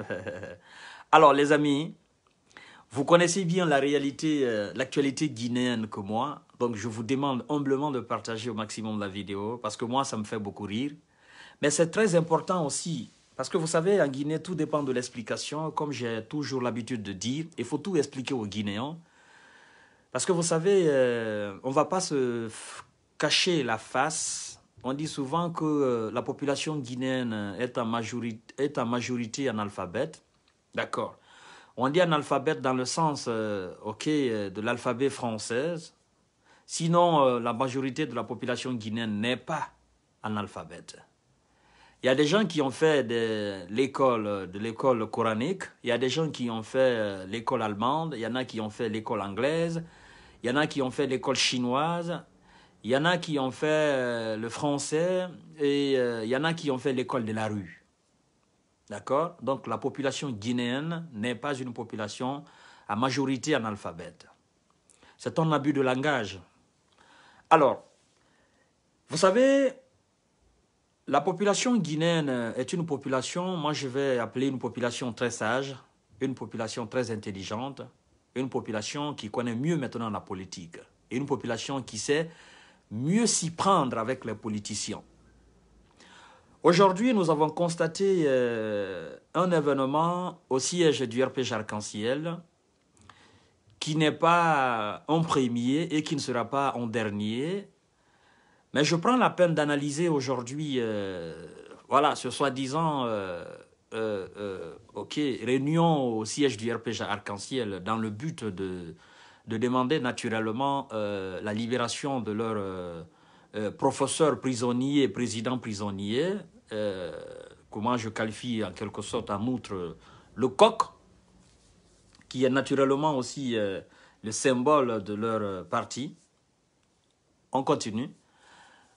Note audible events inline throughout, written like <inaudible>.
<laughs> Alors, les amis, vous connaissez bien la réalité, euh, l'actualité guinéenne que moi. Donc, je vous demande humblement de partager au maximum la vidéo parce que moi, ça me fait beaucoup rire. Mais c'est très important aussi parce que vous savez, en Guinée, tout dépend de l'explication. Comme j'ai toujours l'habitude de dire, il faut tout expliquer aux Guinéens. Parce que vous savez, euh, on ne va pas se cacher la face on dit souvent que euh, la population guinéenne euh, est en majorité, en majorité analphabète. D'accord. On dit analphabète dans le sens euh, ok, de l'alphabet français. Sinon, la majorité de la population guinéenne n'est pas analphabète. Il y a des gens qui ont fait l'école, de l'école coranique. Il y a des gens qui ont fait l'école allemande. Il y en a qui ont fait l'école anglaise. Il y en a qui ont fait l'école chinoise. Il y en a qui ont fait euh, le français et euh, il y en a qui ont fait l'école de la rue. D'accord Donc la population guinéenne n'est pas une population à majorité analphabète. C'est un abus de langage. Alors, vous savez, la population guinéenne est une population, moi je vais appeler une population très sage, une population très intelligente, une population qui connaît mieux maintenant la politique, et une population qui sait mieux s'y prendre avec les politiciens. Aujourd'hui, nous avons constaté euh, un événement au siège du RPG Arc-en-Ciel qui n'est pas en premier et qui ne sera pas en dernier. Mais je prends la peine d'analyser aujourd'hui, euh, voilà, ce soi-disant, euh, ok, réunion au siège du RPG Arc-en-Ciel dans le but de de demander naturellement euh, la libération de leur euh, euh, professeur prisonnier, prisonniers, prisonnier, prisonniers, comment je qualifie en quelque sorte à outre le coq, qui est naturellement aussi le symbole de leur parti. On continue.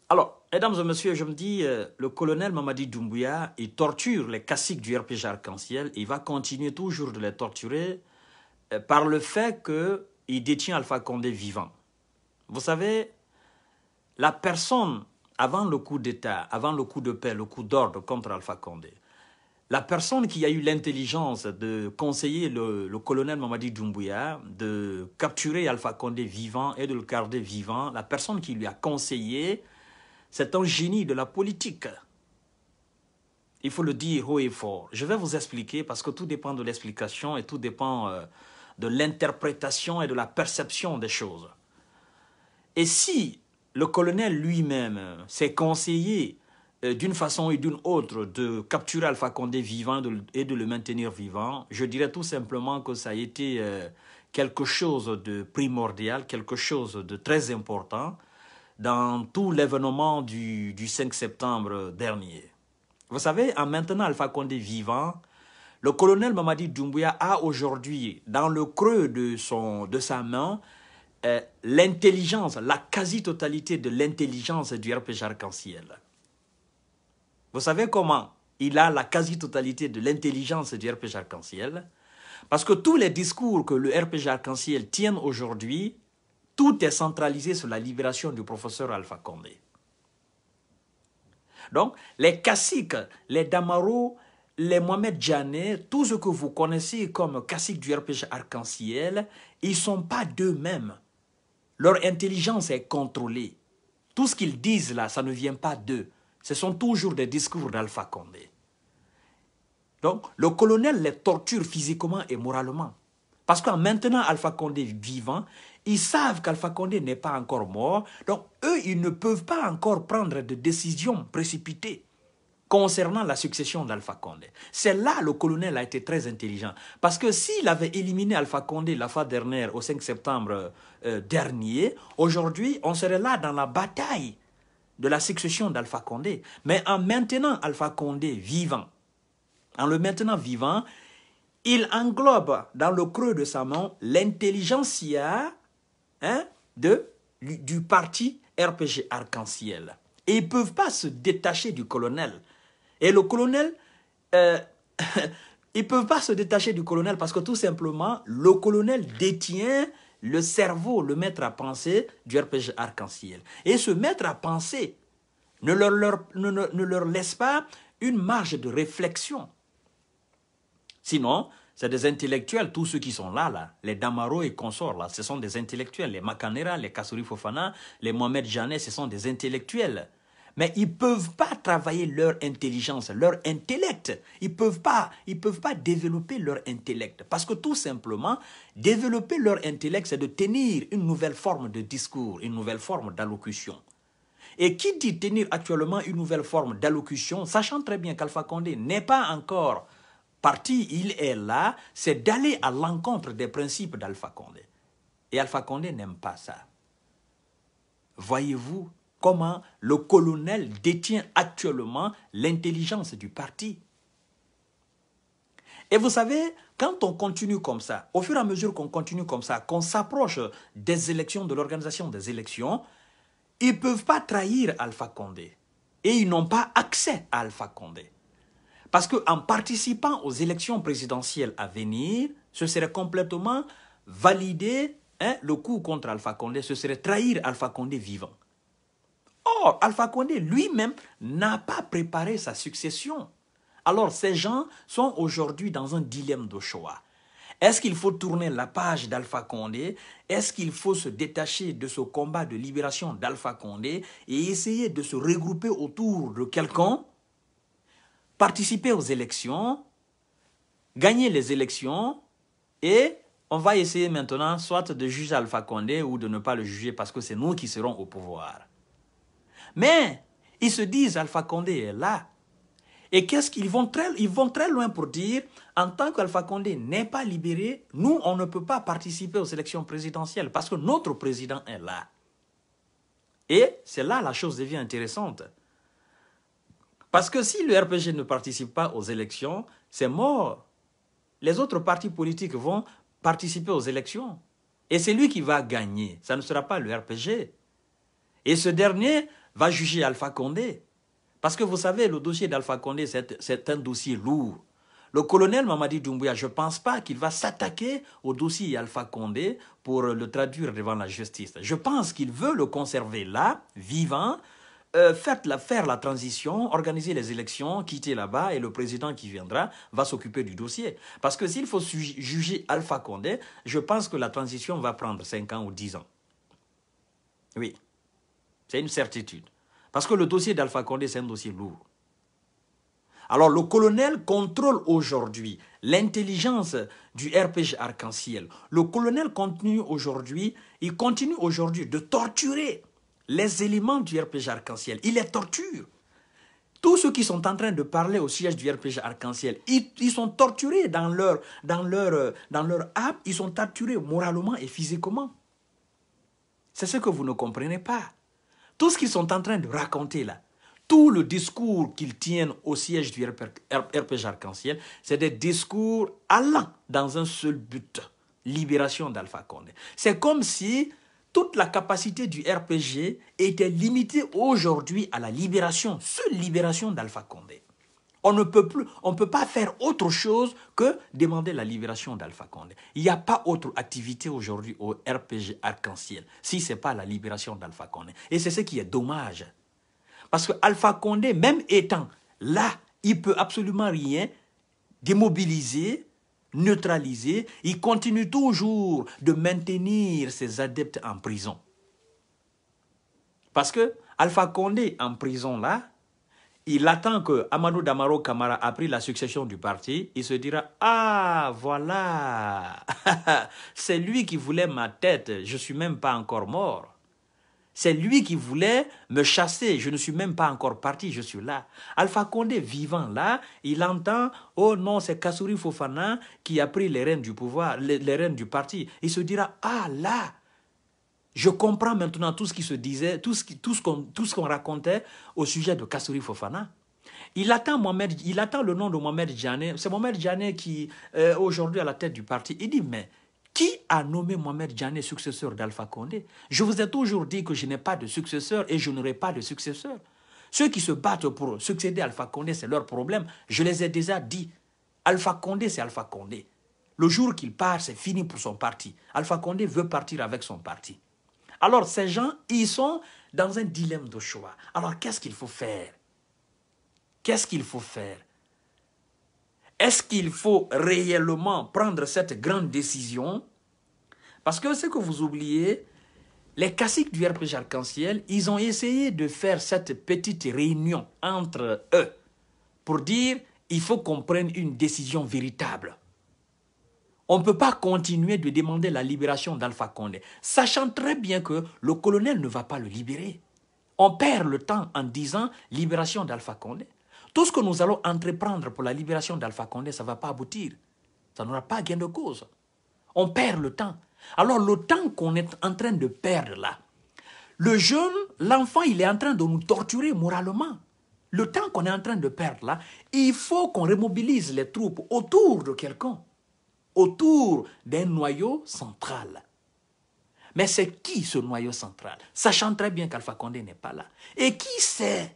Alors, mesdames et messieurs, je me dis, le colonel Mamadi Doumbouya, il torture les caciques du RPG Arc-en-Ciel il va continuer toujours de les torturer par le fait que il détient Alpha Condé vivant. Vous savez, la personne, avant le coup d'État, avant le coup de paix, le coup d'ordre contre Alpha Condé, la personne qui a eu l'intelligence de conseiller le, colonel Mamadi Doumbouya de capturer Alpha Condé vivant et de le garder vivant, la personne qui lui a conseillé, c'est un génie de la politique. Il faut le dire haut et fort. Je vais vous expliquer parce que tout dépend de l'explication et tout dépend euh, de l'interprétation et de la perception des choses. Et si le colonel lui-même s'est conseillé euh, d'une façon ou d'une autre de capturer Alpha Condé vivant et de le maintenir vivant, je dirais tout simplement que ça a été euh, quelque chose de primordial, quelque chose de très important dans tout l'événement du, du, 5 septembre dernier. Vous savez, en maintenant Alpha Condé vivant, le colonel Mamadi Doumbouya a aujourd'hui, dans le creux de, de sa main, euh, l'intelligence, la quasi-totalité de l'intelligence du RPG Arc-en-Ciel. Vous savez comment il a la quasi-totalité de l'intelligence du RPG Arc-en-Ciel Parce que tous les discours que le RPG Arc-en-Ciel tient aujourd'hui, tout est centralisé sur la libération du professeur Alpha Condé. Donc, les caciques, les damarou les Mohamed Janet, tout ce que vous connaissez comme Cassique du RPG arc-en-ciel, ils ne sont pas d'eux-mêmes. Leur intelligence est contrôlée. Tout ce qu'ils disent là, ça ne vient pas d'eux. Ce sont toujours des discours d'Alpha Condé. Donc, le colonel les torture physiquement et moralement. Parce qu'en maintenant Alpha Condé vivant, ils savent qu'Alpha Condé n'est pas encore mort. Donc, eux, ils ne peuvent pas encore prendre de décisions précipitées concernant la succession d'Alpha Condé. C'est là le colonel a été très intelligent. Parce que s'il avait éliminé Alpha Condé la fois dernière, au 5 septembre euh, dernier, aujourd'hui, on serait là dans la bataille de la succession d'Alpha Condé. Mais en maintenant Alpha Condé vivant, en le maintenant vivant, il englobe dans le creux de sa main l'intelligentsia hein, du parti RPG Arc-en-Ciel. Et ils ne peuvent pas se détacher du colonel. Et le colonel, euh, <laughs> ils ne peuvent pas se détacher du colonel parce que tout simplement, le colonel détient le cerveau, le maître à penser du RPG arc-en-ciel. Et ce maître à penser ne leur, laisse pas une marge de réflexion. Sinon, c'est des intellectuels, tous ceux qui sont là, là, les Damaro et consorts, là, ce sont des intellectuels. Les Makanera, les Kassouri Fofana, les Mohamed Janet, ce sont des intellectuels mais ils ne peuvent pas travailler leur intelligence, leur intellect. Ils ne peuvent, pas, ils peuvent pas développer leur intellect. Parce que tout simplement, développer leur intellect, c'est de tenir une nouvelle forme de discours, une nouvelle forme d'allocution. Et qui dit tenir actuellement une nouvelle forme d'allocution, sachant très bien qu'Alpha Condé n'est pas encore parti, il est là, c'est d'aller à l'encontre des principes d'Alpha Condé. Et Alpha Condé n'aime pas ça. Voyez-vous, comment le colonel détient actuellement l'intelligence du parti. Et vous savez, quand on continue comme ça, au fur et à mesure qu'on continue comme ça, qu'on s'approche des élections, de l'organisation des élections, ils ne peuvent pas trahir Alpha Condé. Et ils n'ont pas accès à Alpha Condé. Parce qu'en participant aux élections présidentielles à venir, ce serait complètement valider hein, le coup contre Alpha Condé, ce serait trahir Alpha Condé vivant. Or, Alpha Condé lui-même n'a pas préparé sa succession. Alors ces gens sont aujourd'hui dans un dilemme de choix. Est-ce qu'il faut tourner la page d'Alpha Condé Est-ce qu'il faut se détacher de ce combat de libération d'Alpha Condé et essayer de se regrouper autour de quelqu'un Participer aux élections, gagner les élections et on va essayer maintenant soit de juger Alpha Condé ou de ne pas le juger parce que c'est nous qui serons au pouvoir. Mais ils se disent Alpha Condé est là. Et qu'est-ce qu'ils vont très, ils vont très loin pour dire, en tant qu'Alpha Condé n'est pas libéré, nous, on ne peut pas participer aux élections présidentielles parce que notre président est là. Et c'est là la chose devient intéressante. Parce que si le RPG ne participe pas aux élections, c'est mort. Les autres partis politiques vont participer aux élections. Et c'est lui qui va gagner. Ça ne sera pas le RPG. Et ce dernier va juger Alpha Condé. Parce que vous savez, le dossier d'Alpha Condé, c'est un dossier lourd. Le colonel Mamadi Doumbouya, je ne pense pas qu'il va s'attaquer au dossier Alpha Condé pour le traduire devant la justice. Je pense qu'il veut le conserver là, vivant, euh, la, faire la transition, organiser les élections, quitter là-bas et le président qui viendra va s'occuper du dossier. Parce que s'il faut juger Alpha Condé, je pense que la transition va prendre 5 ans ou 10 ans. Oui. C'est une certitude. Parce que le dossier d'Alpha Condé, c'est un dossier lourd. Alors le colonel contrôle aujourd'hui l'intelligence du RPG arc-en-ciel. Le colonel continue aujourd'hui, il continue aujourd'hui de torturer les éléments du RPG arc-en-ciel. Il les torture. Tous ceux qui sont en train de parler au siège du RPG arc-en-ciel, ils, sont torturés dans leur, dans, leur, dans leur âme, ils sont torturés moralement et physiquement. C'est ce que vous ne comprenez pas. Tout ce qu'ils sont en train de raconter là, tout le discours qu'ils tiennent au siège du RPG Arc-en-Ciel, c'est des discours allant dans un seul but, libération d'Alpha Condé. C'est comme si toute la capacité du RPG était limitée aujourd'hui à la libération, seule libération d'Alpha Condé. On ne peut plus, on peut pas faire autre chose que demander la libération d'Alpha Condé. Il n'y a pas autre activité aujourd'hui au RPG Arc-en-Ciel si ce n'est pas la libération d'Alpha Condé. Et c'est ce qui est dommage. Parce que Alpha Condé, même étant là, il peut absolument rien démobiliser, neutraliser. Il continue toujours de maintenir ses adeptes en prison. Parce que Alpha Condé en prison là, il attend que Amadou Damaro Kamara a pris la succession du parti, il se dira Ah, voilà <laughs> C'est lui qui voulait ma tête, je ne suis même pas encore mort. C'est lui qui voulait me chasser, je ne suis même pas encore parti, je suis là. Alpha Condé vivant là, il entend Oh non, c'est Kassouri Fofana qui a pris les rênes du pouvoir, les, les rênes du parti. Il se dira Ah, là je comprends maintenant tout ce qui se disait, tout ce, qu'on, racontait au sujet de Kassouri Fofana. Il attend, il attend le nom de Mohamed Djané. C'est Mohamed Djané qui est euh, aujourd'hui à la tête du parti. Il dit, mais qui a nommé Mohamed Djané successeur d'Alpha Condé Je vous ai toujours dit que je n'ai pas de successeur et je n'aurai pas de successeur. Ceux qui se battent pour succéder à Alpha Condé, c'est leur problème. Je les ai déjà dit. Alpha Condé, c'est Alpha Condé. Le jour qu'il part, c'est fini pour son parti. Alpha Condé veut partir avec son parti. Alors ces gens, ils sont dans un dilemme de choix. Alors qu'est-ce qu'il faut faire Qu'est-ce qu'il faut faire Est-ce qu'il faut réellement prendre cette grande décision Parce que ce que vous oubliez, les caciques du RPG Arc-en-Ciel, ils ont essayé de faire cette petite réunion entre eux pour dire il faut qu'on prenne une décision véritable. On ne peut pas continuer de demander la libération d'Alpha Condé, sachant très bien que le colonel ne va pas le libérer. On perd le temps en disant libération d'Alpha Condé. Tout ce que nous allons entreprendre pour la libération d'Alpha Condé, ça ne va pas aboutir. Ça n'aura pas gain de cause. On perd le temps. Alors le temps qu'on est en train de perdre là, le jeune, l'enfant, il est en train de nous torturer moralement. Le temps qu'on est en train de perdre là, il faut qu'on remobilise les troupes autour de quelqu'un autour d'un noyau central. Mais c'est qui ce noyau central Sachant très bien qu'Alpha Condé n'est pas là. Et qui sait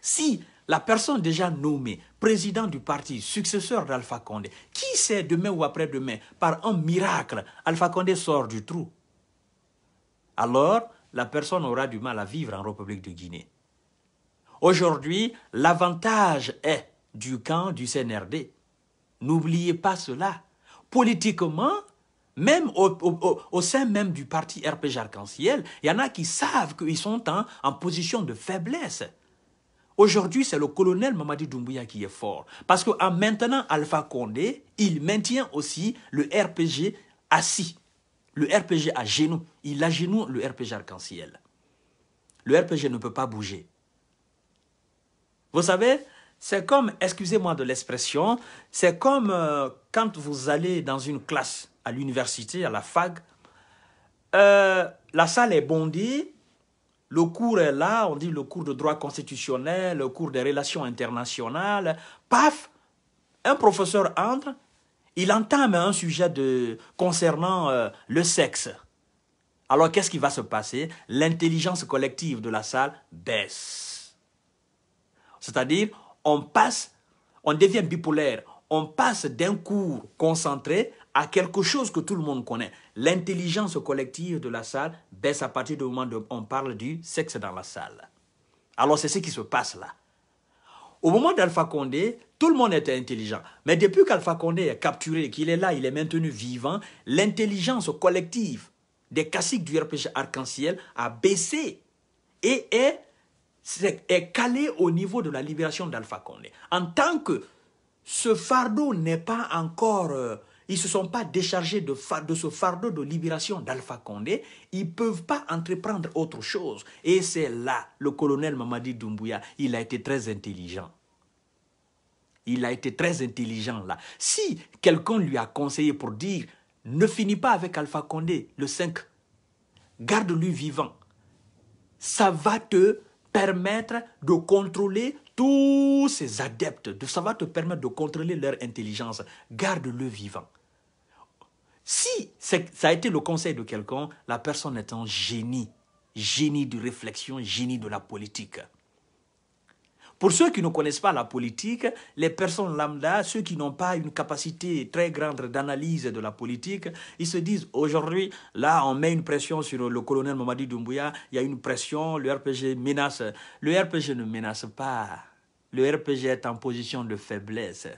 si la personne déjà nommée président du parti, successeur d'Alpha Condé, qui sait demain ou après-demain, par un miracle, Alpha Condé sort du trou Alors, la personne aura du mal à vivre en République de Guinée. Aujourd'hui, l'avantage est du camp du CNRD N'oubliez pas cela. Politiquement, même au, sein même du parti RPG Arc-en-Ciel, il y en a qui savent qu'ils sont en, en position de faiblesse. Aujourd'hui, c'est le colonel Mamadi Doumbouya qui est fort. Parce qu'en maintenant Alpha Condé, il maintient aussi le RPG assis. Le RPG à genoux. Il a genoux le RPG arc-en-ciel. Le RPG ne peut pas bouger. Vous savez, c'est comme, excusez-moi de l'expression, c'est comme euh, quand vous allez dans une classe à l'université, à la fac, euh, la salle est bondée, le cours est là, on dit le cours de droit constitutionnel, le cours des relations internationales, paf, un professeur entre, il entame un sujet de, concernant euh, le sexe. Alors qu'est-ce qui va se passer L'intelligence collective de la salle baisse. C'est-à-dire, on passe, on devient bipolaire, on passe d'un cours concentré à quelque chose que tout le monde connaît. L'intelligence collective de la salle baisse à partir du moment où on parle du sexe dans la salle. Alors c'est ce qui se passe là. Au moment d'Alpha Condé, tout le monde était intelligent. Mais depuis qu'Alpha Condé est capturé, qu'il est là, il est maintenu vivant, l'intelligence collective des classiques du RPG arc-en-ciel a baissé et est est calé au niveau de la libération d'Alpha Condé. En tant que ce fardeau n'est pas encore... Euh, ils ne se sont pas déchargés de, de ce fardeau de libération d'Alpha Condé. Ils ne peuvent pas entreprendre autre chose. Et c'est là, le colonel Mamadi Doumbouya, il a été très intelligent. Il a été très intelligent là. Si quelqu'un lui a conseillé pour dire ne finis pas avec Alpha Condé, le 5, garde-lui vivant, ça va te permettre de contrôler tous ces adeptes, ça va te permettre de contrôler leur intelligence. Garde-le vivant. Si ça a été le conseil de quelqu'un, la personne est un génie, génie de réflexion, génie de la politique. Pour ceux qui ne connaissent pas la politique, les personnes lambda, ceux qui n'ont pas une capacité très grande d'analyse de la politique, ils se disent aujourd'hui, là, on met une pression sur le colonel Mamadi Doumbouya, il y a une pression, le RPG menace. Le RPG ne menace pas. Le RPG est en position de faiblesse.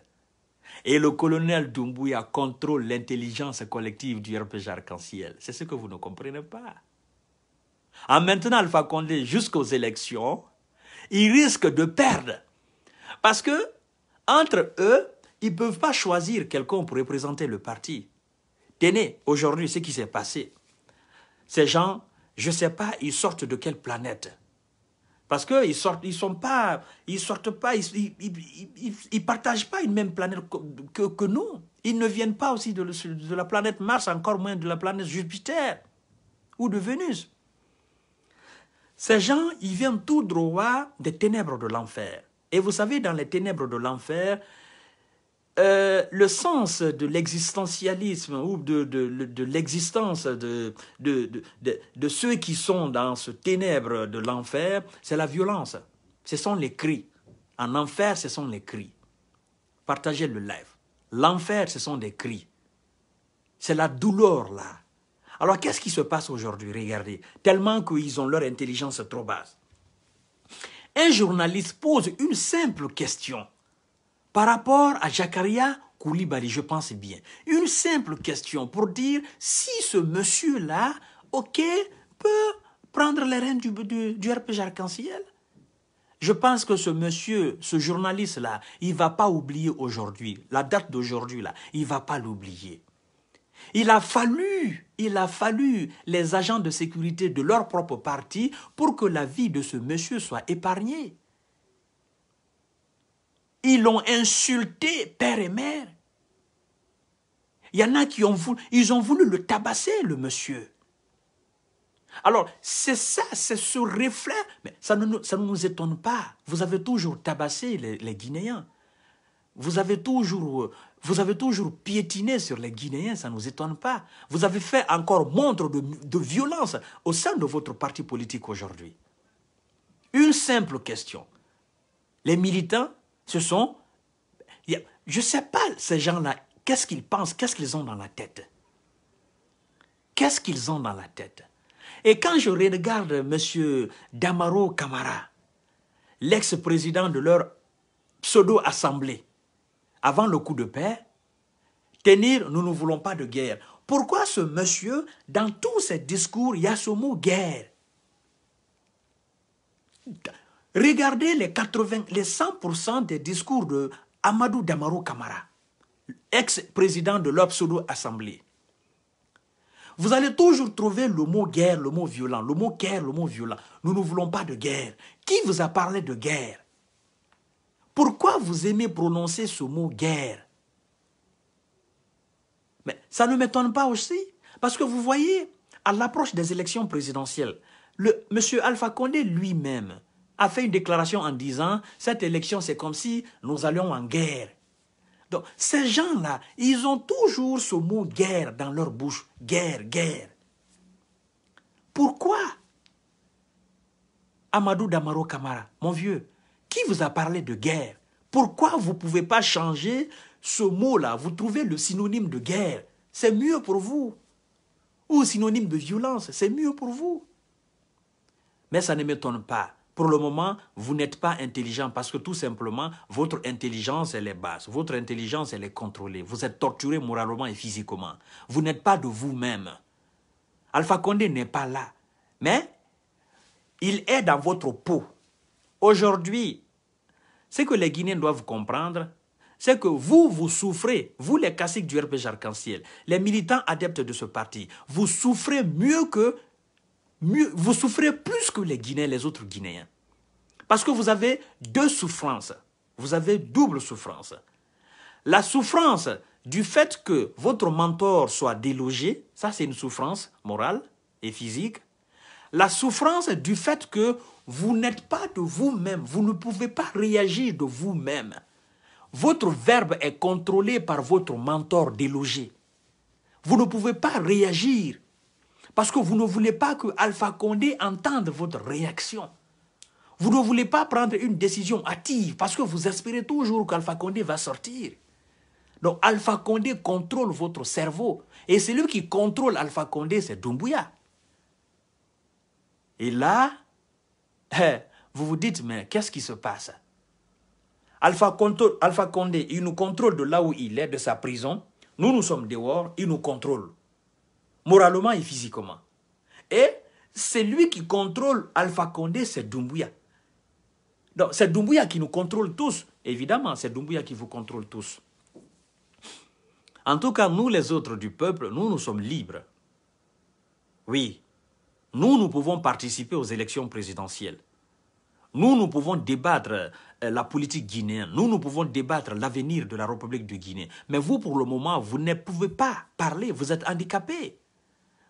Et le colonel Doumbouya contrôle l'intelligence collective du RPG arc-en-ciel. C'est ce que vous ne comprenez pas. En maintenant Alpha Condé jusqu'aux élections, ils risquent de perdre. Parce que, entre eux, ils ne peuvent pas choisir quelqu'un pour représenter le parti. Tenez, aujourd'hui, ce qui s'est passé. Ces gens, je ne sais pas, ils sortent de quelle planète. Parce qu'ils ne sortent, ils sont pas, ils sortent pas, ils, partagent pas une même planète que, nous. Ils ne viennent pas aussi de, de la planète Mars, encore moins de la planète Jupiter ou de Vénus. Ces gens, ils viennent tout droit des ténèbres de l'enfer. Et vous savez, dans les ténèbres de l'enfer, euh, le sens de l'existentialisme ou de, l'existence de, de, ceux qui sont dans ce ténèbre de l'enfer, c'est la violence. Ce sont les cris. En enfer, ce sont les cris. Partagez le live. L'enfer, ce sont des cris. C'est la douleur là. Alors qu'est-ce qui se passe aujourd'hui Regardez, tellement qu'ils ont leur intelligence trop basse. Un journaliste pose une simple question par rapport à Jakaria Koulibaly, je pense bien. Une simple question pour dire si ce monsieur-là, ok, peut prendre les rênes du, du, RPG arc-en-ciel. Je pense que ce monsieur, ce journaliste-là, il ne va pas oublier aujourd'hui, la date d'aujourd'hui-là, il ne va pas l'oublier. Il a fallu, il a fallu les agents de sécurité de leur propre parti pour que la vie de ce monsieur soit épargnée. Ils l'ont insulté, père et mère. Il y en a qui ont voulu, ils ont voulu le tabasser, le monsieur. Alors, c'est ça, c'est ce reflet. Mais ça ne, ça nous étonne pas. Vous avez toujours tabassé les, les Guinéens. Vous avez toujours euh, vous avez toujours piétiné sur les Guinéens, ça ne nous étonne pas. Vous avez fait encore montre de, violence au sein de votre parti politique aujourd'hui. Une simple question. Les militants, ce sont... Je ne sais pas, ces gens-là, qu'est-ce qu'ils pensent, qu'est-ce qu'ils ont dans la tête Qu'est-ce qu'ils ont dans la tête Et quand je regarde M. Damaro Camara, l'ex-président de leur pseudo-assemblée, avant le coup de paix Tenir, nous ne voulons pas de guerre. Pourquoi ce monsieur, dans tous ses discours, il y a ce mot guerre Regardez les, 80, les 100% des discours de Amadou Damaro Kamara, ex-président de l'Obsodo Assemblée. Vous allez toujours trouver le mot guerre, le mot violent, le mot guerre, le mot violent. Nous ne voulons pas de guerre. Qui vous a parlé de guerre vous aimez prononcer ce mot guerre Mais ça ne m'étonne pas aussi, parce que vous voyez, à l'approche des élections présidentielles, le, M. Alpha Condé lui-même a fait une déclaration en disant « Cette élection, c'est comme si nous allions en guerre. » Donc, ces gens-là, ils ont toujours ce mot « guerre » dans leur bouche. Guerre, guerre. Pourquoi Amadou Damaro Kamara, mon vieux, qui vous a parlé de guerre pourquoi vous ne pouvez pas changer ce mot-là Vous trouvez le synonyme de guerre, c'est mieux pour vous. Ou synonyme de violence, c'est mieux pour vous. Mais ça ne m'étonne pas. Pour le moment, vous n'êtes pas intelligent parce que tout simplement, votre intelligence, elle est basse. Votre intelligence, elle est contrôlée. Vous êtes torturé moralement et physiquement. Vous n'êtes pas de vous-même. Alpha Condé n'est pas là. Mais il est dans votre peau. Aujourd'hui, ce que les Guinéens doivent comprendre, c'est que vous, vous souffrez, vous les classiques du RPG Arc-en-Ciel, les militants adeptes de ce parti, vous souffrez mieux que, vous souffrez plus que les Guinéens, les autres Guinéens. Parce que vous avez deux souffrances, vous avez double souffrance. La souffrance du fait que votre mentor soit délogé, ça c'est une souffrance morale et physique. La souffrance du fait que vous n'êtes pas de vous-même, vous ne pouvez pas réagir de vous-même. Votre verbe est contrôlé par votre mentor délogé. Vous ne pouvez pas réagir parce que vous ne voulez pas que Alpha Condé entende votre réaction. Vous ne voulez pas prendre une décision hâtive parce que vous espérez toujours qu'Alpha Condé va sortir. Donc Alpha Condé contrôle votre cerveau. Et celui qui contrôle Alpha Condé, c'est Dumbuya. Et là, eh, vous vous dites, mais qu'est-ce qui se passe Alpha, Alpha Condé, il nous contrôle de là où il est, de sa prison. Nous, nous sommes dehors, il nous contrôle. Moralement et physiquement. Et c'est lui qui contrôle Alpha Condé, c'est Doumbouya. Donc, c'est Doumbouya qui nous contrôle tous. Évidemment, c'est Doumbouya qui vous contrôle tous. En tout cas, nous, les autres du peuple, nous, nous sommes libres. Oui, nous, nous pouvons participer aux élections présidentielles. Nous, nous pouvons débattre euh, la politique guinéenne. Nous, nous pouvons débattre l'avenir de la République de Guinée. Mais vous, pour le moment, vous ne pouvez pas parler. Vous êtes handicapé.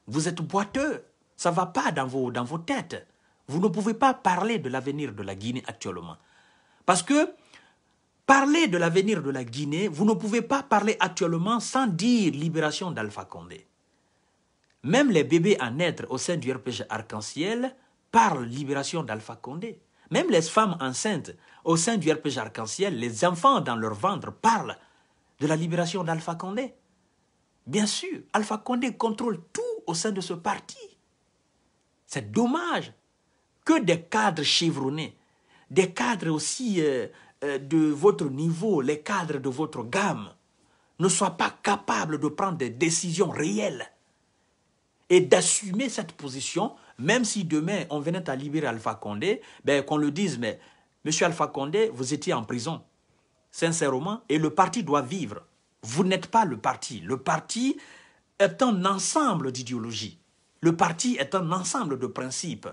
Vous êtes boiteux. Ça ne va pas dans vos, dans vos têtes. Vous ne pouvez pas parler de l'avenir de la Guinée actuellement. Parce que parler de l'avenir de la Guinée, vous ne pouvez pas parler actuellement sans dire libération d'Alpha Condé. Même les bébés à naître au sein du RPG Arc-en-Ciel parlent libération d'Alpha Condé. Même les femmes enceintes au sein du RPG Arc-en-Ciel, les enfants dans leur ventre parlent de la libération d'Alpha Condé. Bien sûr, Alpha Condé contrôle tout au sein de ce parti. C'est dommage que des cadres chevronnés, des cadres aussi euh, euh, de votre niveau, les cadres de votre gamme, ne soient pas capables de prendre des décisions réelles et d'assumer cette position, même si demain on venait à libérer Alpha Condé, ben, qu'on le dise, mais Monsieur Alpha Condé, vous étiez en prison, sincèrement, et le parti doit vivre. Vous n'êtes pas le parti. Le parti est un ensemble d'idéologies. Le parti est un ensemble de principes.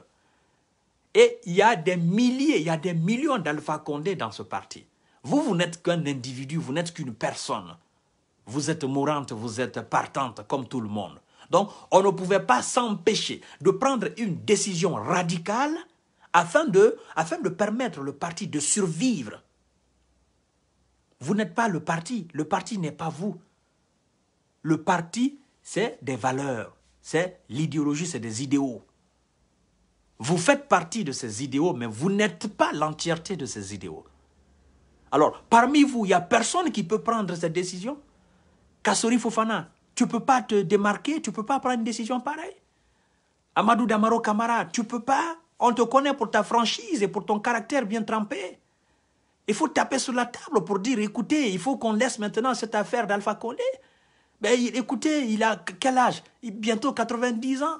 Et il y a des milliers, il y a des millions d'Alpha Condé dans ce parti. Vous, vous n'êtes qu'un individu, vous n'êtes qu'une personne. Vous êtes mourante, vous êtes partante, comme tout le monde. Donc, on ne pouvait pas s'empêcher de prendre une décision radicale afin de, afin de permettre le parti de survivre. Vous n'êtes pas le parti, le parti n'est pas vous. Le parti, c'est des valeurs, c'est l'idéologie, c'est des idéaux. Vous faites partie de ces idéaux, mais vous n'êtes pas l'entièreté de ces idéaux. Alors, parmi vous, il n'y a personne qui peut prendre cette décision. Kassori Fofana, tu ne peux pas te démarquer, tu ne peux pas prendre une décision pareille. Amadou Damaro Camara, tu ne peux pas. On te connaît pour ta franchise et pour ton caractère bien trempé. Il faut taper sur la table pour dire, écoutez, il faut qu'on laisse maintenant cette affaire d'Alpha Condé. Ben, écoutez, il a quel âge Bientôt 90 ans.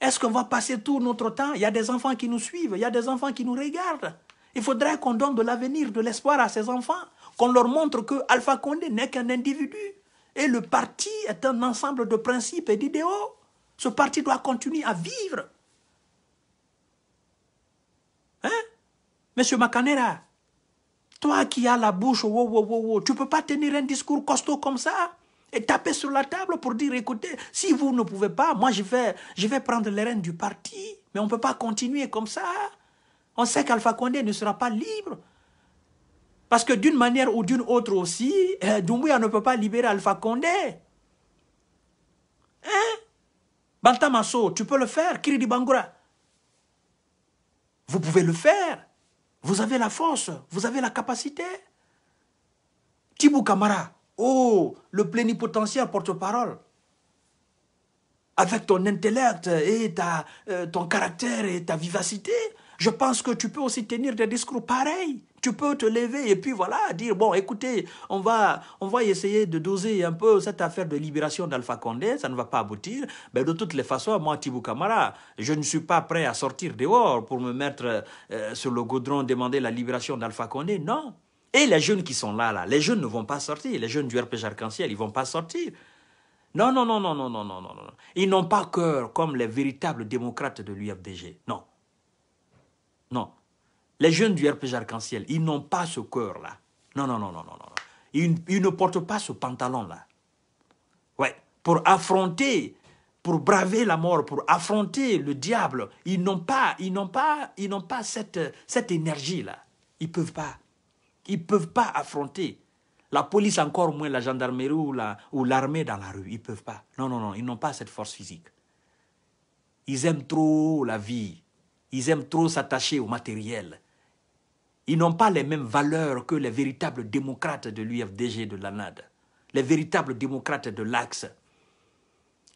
Est-ce qu'on va passer tout notre temps Il y a des enfants qui nous suivent, il y a des enfants qui nous regardent. Il faudrait qu'on donne de l'avenir, de l'espoir à ces enfants, qu'on leur montre que Alpha Condé n'est qu'un individu. Et le parti est un ensemble de principes et d'idéaux. Ce parti doit continuer à vivre. Hein Monsieur Macanera, toi qui as la bouche, tu ne peux pas tenir un discours costaud comme ça et taper sur la table pour dire, écoutez, si vous ne pouvez pas, moi je vais, je vais prendre les rênes du parti, mais on ne peut pas continuer comme ça. On sait qu'Alpha Condé ne sera pas libre. Parce que d'une manière ou d'une autre aussi, euh, Doumbouya ne peut pas libérer Alpha Condé. Hein Baltamasso, tu peux le faire. Kiridi Bangoura. Vous pouvez le faire. Vous avez la force. Vous avez la capacité. Tibou Kamara. Oh, le plénipotentiaire porte-parole. Avec ton intellect et ta, euh, ton caractère et ta vivacité, je pense que tu peux aussi tenir des discours pareils. Tu peux te lever et puis voilà, dire bon, écoutez, on va, on va essayer de doser un peu cette affaire de libération d'Alpha Condé, ça ne va pas aboutir. Mais ben, de toutes les façons, moi, Tibou Kamara, je ne suis pas prêt à sortir dehors pour me mettre euh, sur le goudron, demander la libération d'Alpha Condé. Non. Et les jeunes qui sont là, là, les jeunes ne vont pas sortir. Les jeunes du RPG Arc-en-Ciel, ils ne vont pas sortir. Non, non, non, non, non, non, non, non. Ils n'ont pas cœur comme les véritables démocrates de l'UFDG. Non. Non. Les jeunes du RPG Arc-en-Ciel, ils n'ont pas ce cœur-là. Non, non, non, non, non, non. Ils, ne portent pas ce pantalon-là. Ouais. Pour affronter, pour braver la mort, pour affronter le diable, ils n'ont pas, ils n'ont pas, ils n'ont pas cette, énergie-là. Ils peuvent pas. Ils peuvent pas affronter. La police, encore moins la gendarmerie ou l'armée dans la rue. Ils peuvent pas. Non, non, non. Ils n'ont pas cette force physique. Ils aiment trop la vie. Ils aiment trop s'attacher au matériel. Ils n'ont pas les mêmes valeurs que les véritables démocrates de l'UFDG de l'ANAD, les véritables démocrates de l'Axe,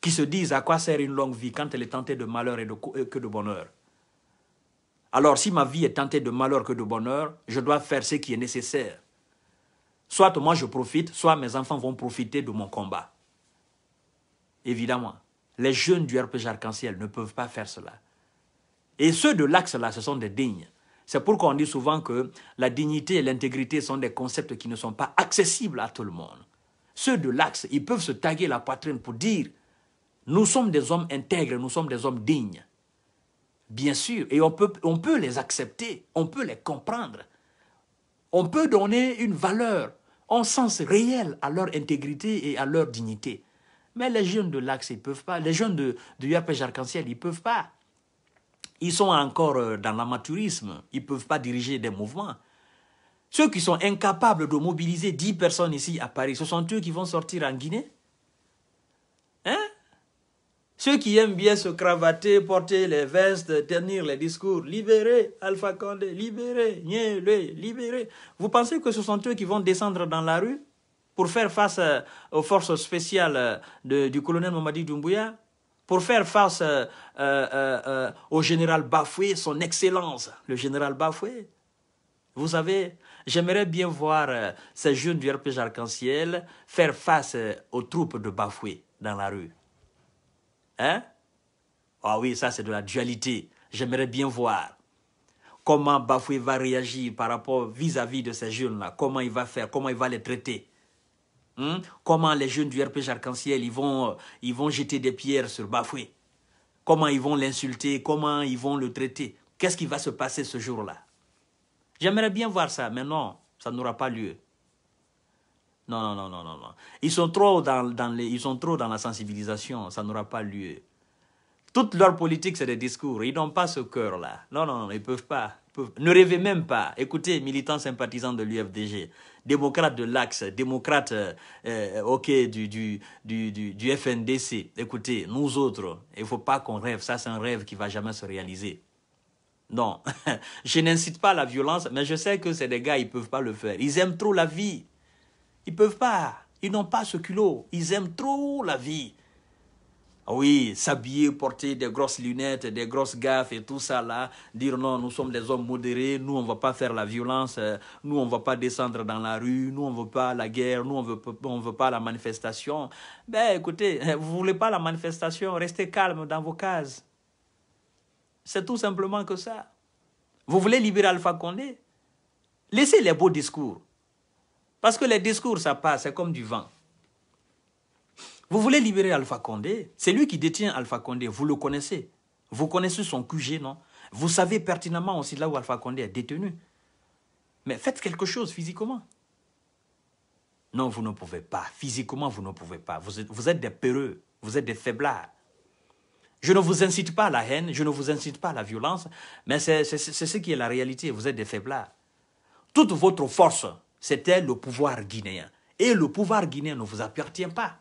qui se disent à quoi sert une longue vie quand elle est tentée de malheur et de, euh, que de bonheur. Alors si ma vie est tentée de malheur que de bonheur, je dois faire ce qui est nécessaire. Soit moi je profite, soit mes enfants vont profiter de mon combat. Évidemment, les jeunes du RPG Arc-en-Ciel ne peuvent pas faire cela. Et ceux de l'axe là, ce sont des dignes. C'est pourquoi on dit souvent que la dignité et l'intégrité sont des concepts qui ne sont pas accessibles à tout le monde. Ceux de l'axe, ils peuvent se taguer la poitrine pour dire nous sommes des hommes intègres, nous sommes des hommes dignes. Bien sûr, et on peut, on peut les accepter, on peut les comprendre. On peut donner une valeur, un sens réel à leur intégrité et à leur dignité. Mais les jeunes de l'Axe, ils ne peuvent pas. Les jeunes de, de Arc-en-Ciel, ils ne peuvent pas. Ils sont encore euh, dans l'amateurisme. Ils ne peuvent pas diriger des mouvements. Ceux qui sont incapables de mobiliser 10 personnes ici à Paris, ce sont eux qui vont sortir en Guinée. Hein Ceux qui aiment bien se cravater, porter les vestes, tenir les discours, libérer Alpha Condé, libérer Nielé, libérer... Vous pensez que ce sont eux qui vont descendre dans la rue pour faire face euh, aux forces spéciales euh, du colonel Mamadi Doumbouya pour faire face euh, euh, euh, au général Bafoué, son excellence, le général Bafoué. Vous savez, j'aimerais bien voir ces jeunes du RPG Arc-en-Ciel faire face aux troupes de Bafoué dans la rue. Hein Ah oui, ça c'est de la dualité. J'aimerais bien voir comment Bafoué va réagir par rapport vis à -vis de ces jeunes-là, comment il va faire, comment il va les traiter. Hmm? Comment les jeunes du RPG Arc-en-Ciel, ils vont, euh, ils vont jeter des pierres sur Bafoué. Comment ils vont l'insulter, comment ils vont le traiter. Qu'est-ce qui va se passer ce jour-là J'aimerais bien voir ça, mais non, ça n'aura pas lieu. Non, non, non, non, non, non. Ils sont trop dans, ils sont trop dans la sensibilisation, ça n'aura pas lieu. Toute leur politique, c'est des discours. Ils n'ont pas ce cœur-là. Non, non, non, ils ne peuvent pas. Ne rêvez même pas. Écoutez, militants sympathisants de l'UFDG, démocrate de l'Axe, démocrate euh, ok, du, du, du, FNDC. Écoutez, nous autres, il ne faut pas qu'on rêve. Ça, c'est un rêve qui ne va jamais se réaliser. Non, <laughs> je n'incite pas à la violence, mais je sais que ces gars, ils ne peuvent pas le faire. Ils aiment trop la vie. Ils ne peuvent pas. Ils n'ont pas ce culot. Ils aiment trop la vie. Ah oui, s'habiller, porter des grosses lunettes, des grosses gaffes et tout ça là, dire non, nous sommes des hommes modérés, nous on ne va pas faire la violence, euh, nous on ne va pas descendre dans la rue, nous on ne veut pas la guerre, nous on ne veut pas la manifestation. Ben écoutez, <laughs> vous voulez pas la manifestation, restez calme dans vos cases. C'est tout simplement que ça. Vous voulez libérer Alpha Condé Laissez les beaux discours. Parce que les discours, ça passe, c'est comme du vent. Vous voulez libérer Alpha Condé C'est lui qui détient Alpha Condé. Vous le connaissez. Vous connaissez son QG, non Vous savez pertinemment aussi là où Alpha Condé est détenu. Mais faites quelque chose physiquement. Non, vous ne pouvez pas. Physiquement, vous ne pouvez pas. Vous êtes, des peureux. Vous êtes des faiblards. Je ne vous incite pas à la haine. Je ne vous incite pas à la violence. Mais c'est ce qui est la réalité. Vous êtes des faiblards. Toute votre force, c'était le pouvoir guinéen. Et le pouvoir guinéen ne vous appartient pas.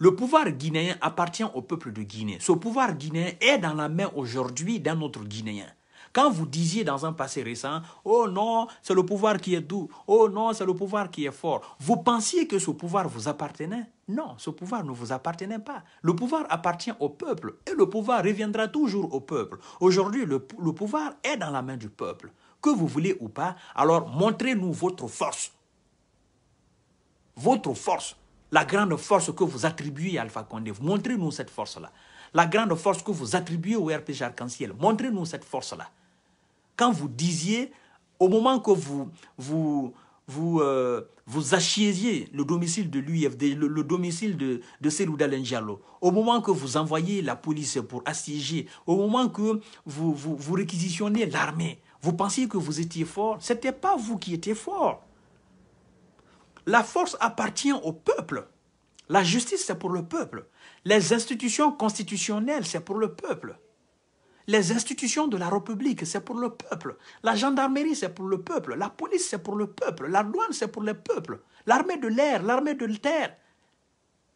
Le pouvoir guinéen appartient au peuple de Guinée. Ce pouvoir guinéen est dans la main aujourd'hui d'un autre Guinéen. Quand vous disiez dans un passé récent, oh non, c'est le pouvoir qui est doux, oh non, c'est le pouvoir qui est fort, vous pensiez que ce pouvoir vous appartenait Non, ce pouvoir ne vous appartenait pas. Le pouvoir appartient au peuple et le pouvoir reviendra toujours au peuple. Aujourd'hui, le, pouvoir est dans la main du peuple. Que vous voulez ou pas, alors montrez-nous votre force. Votre force la grande force que vous attribuez à Alpha Condé. Montrez-nous cette force-là. La grande force que vous attribuez au RPG Arc-en-Ciel. Montrez-nous cette force-là. Quand vous disiez, au moment que vous, vous, vous, euh, le domicile de l'UFD, le, domicile de, de Selouda au moment que vous envoyez la police pour assiéger, au moment que vous, vous, vous réquisitionnez l'armée, vous pensiez que vous étiez fort. Ce n'était pas vous qui étiez fort. La force appartient au peuple. La justice, c'est pour le peuple. Les institutions constitutionnelles, c'est pour le peuple. Les institutions de la République, c'est pour le peuple. La gendarmerie, c'est pour le peuple. La police, c'est pour le peuple. La douane, c'est pour le peuple. L'armée de l'air, l'armée de terre.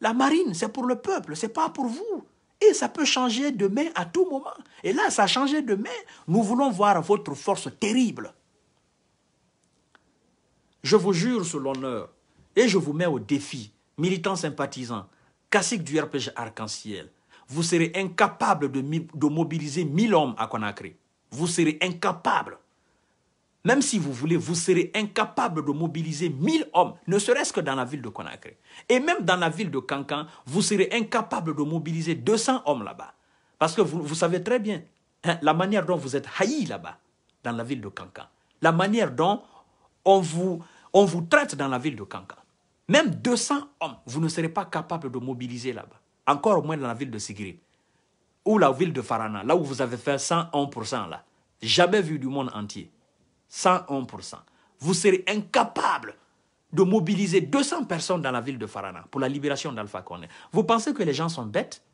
La marine, c'est pour le peuple. C'est pas pour vous. Et ça peut changer demain à tout moment. Et là, ça a changé demain. Nous voulons voir votre force terrible. Je vous jure sur l'honneur, et je vous mets au défi, militants sympathisants, caciques du RPG Arc-en-Ciel, vous serez incapables de, mobiliser 1000 hommes à Conakry. Vous serez incapables. Même si vous voulez, vous serez incapable de mobiliser 1000 hommes, ne serait-ce que dans la ville de Conakry. Et même dans la ville de Cancan, vous serez incapable de mobiliser 200 hommes là-bas. Parce que vous, savez très bien hein, la manière dont vous êtes haïs là-bas, dans la ville de Cancan. La manière dont on vous, on vous traite dans la ville de Cancan. Même 200 hommes, vous ne serez pas capable de mobiliser là-bas. Encore moins dans la ville de Sigrid. ou la ville de Farana, là où vous avez fait 101% là. Jamais vu du monde entier. 101%. Vous serez incapable de mobiliser 200 personnes dans la ville de Farana pour la libération d'Alpha Kone. Vous pensez que les gens sont bêtes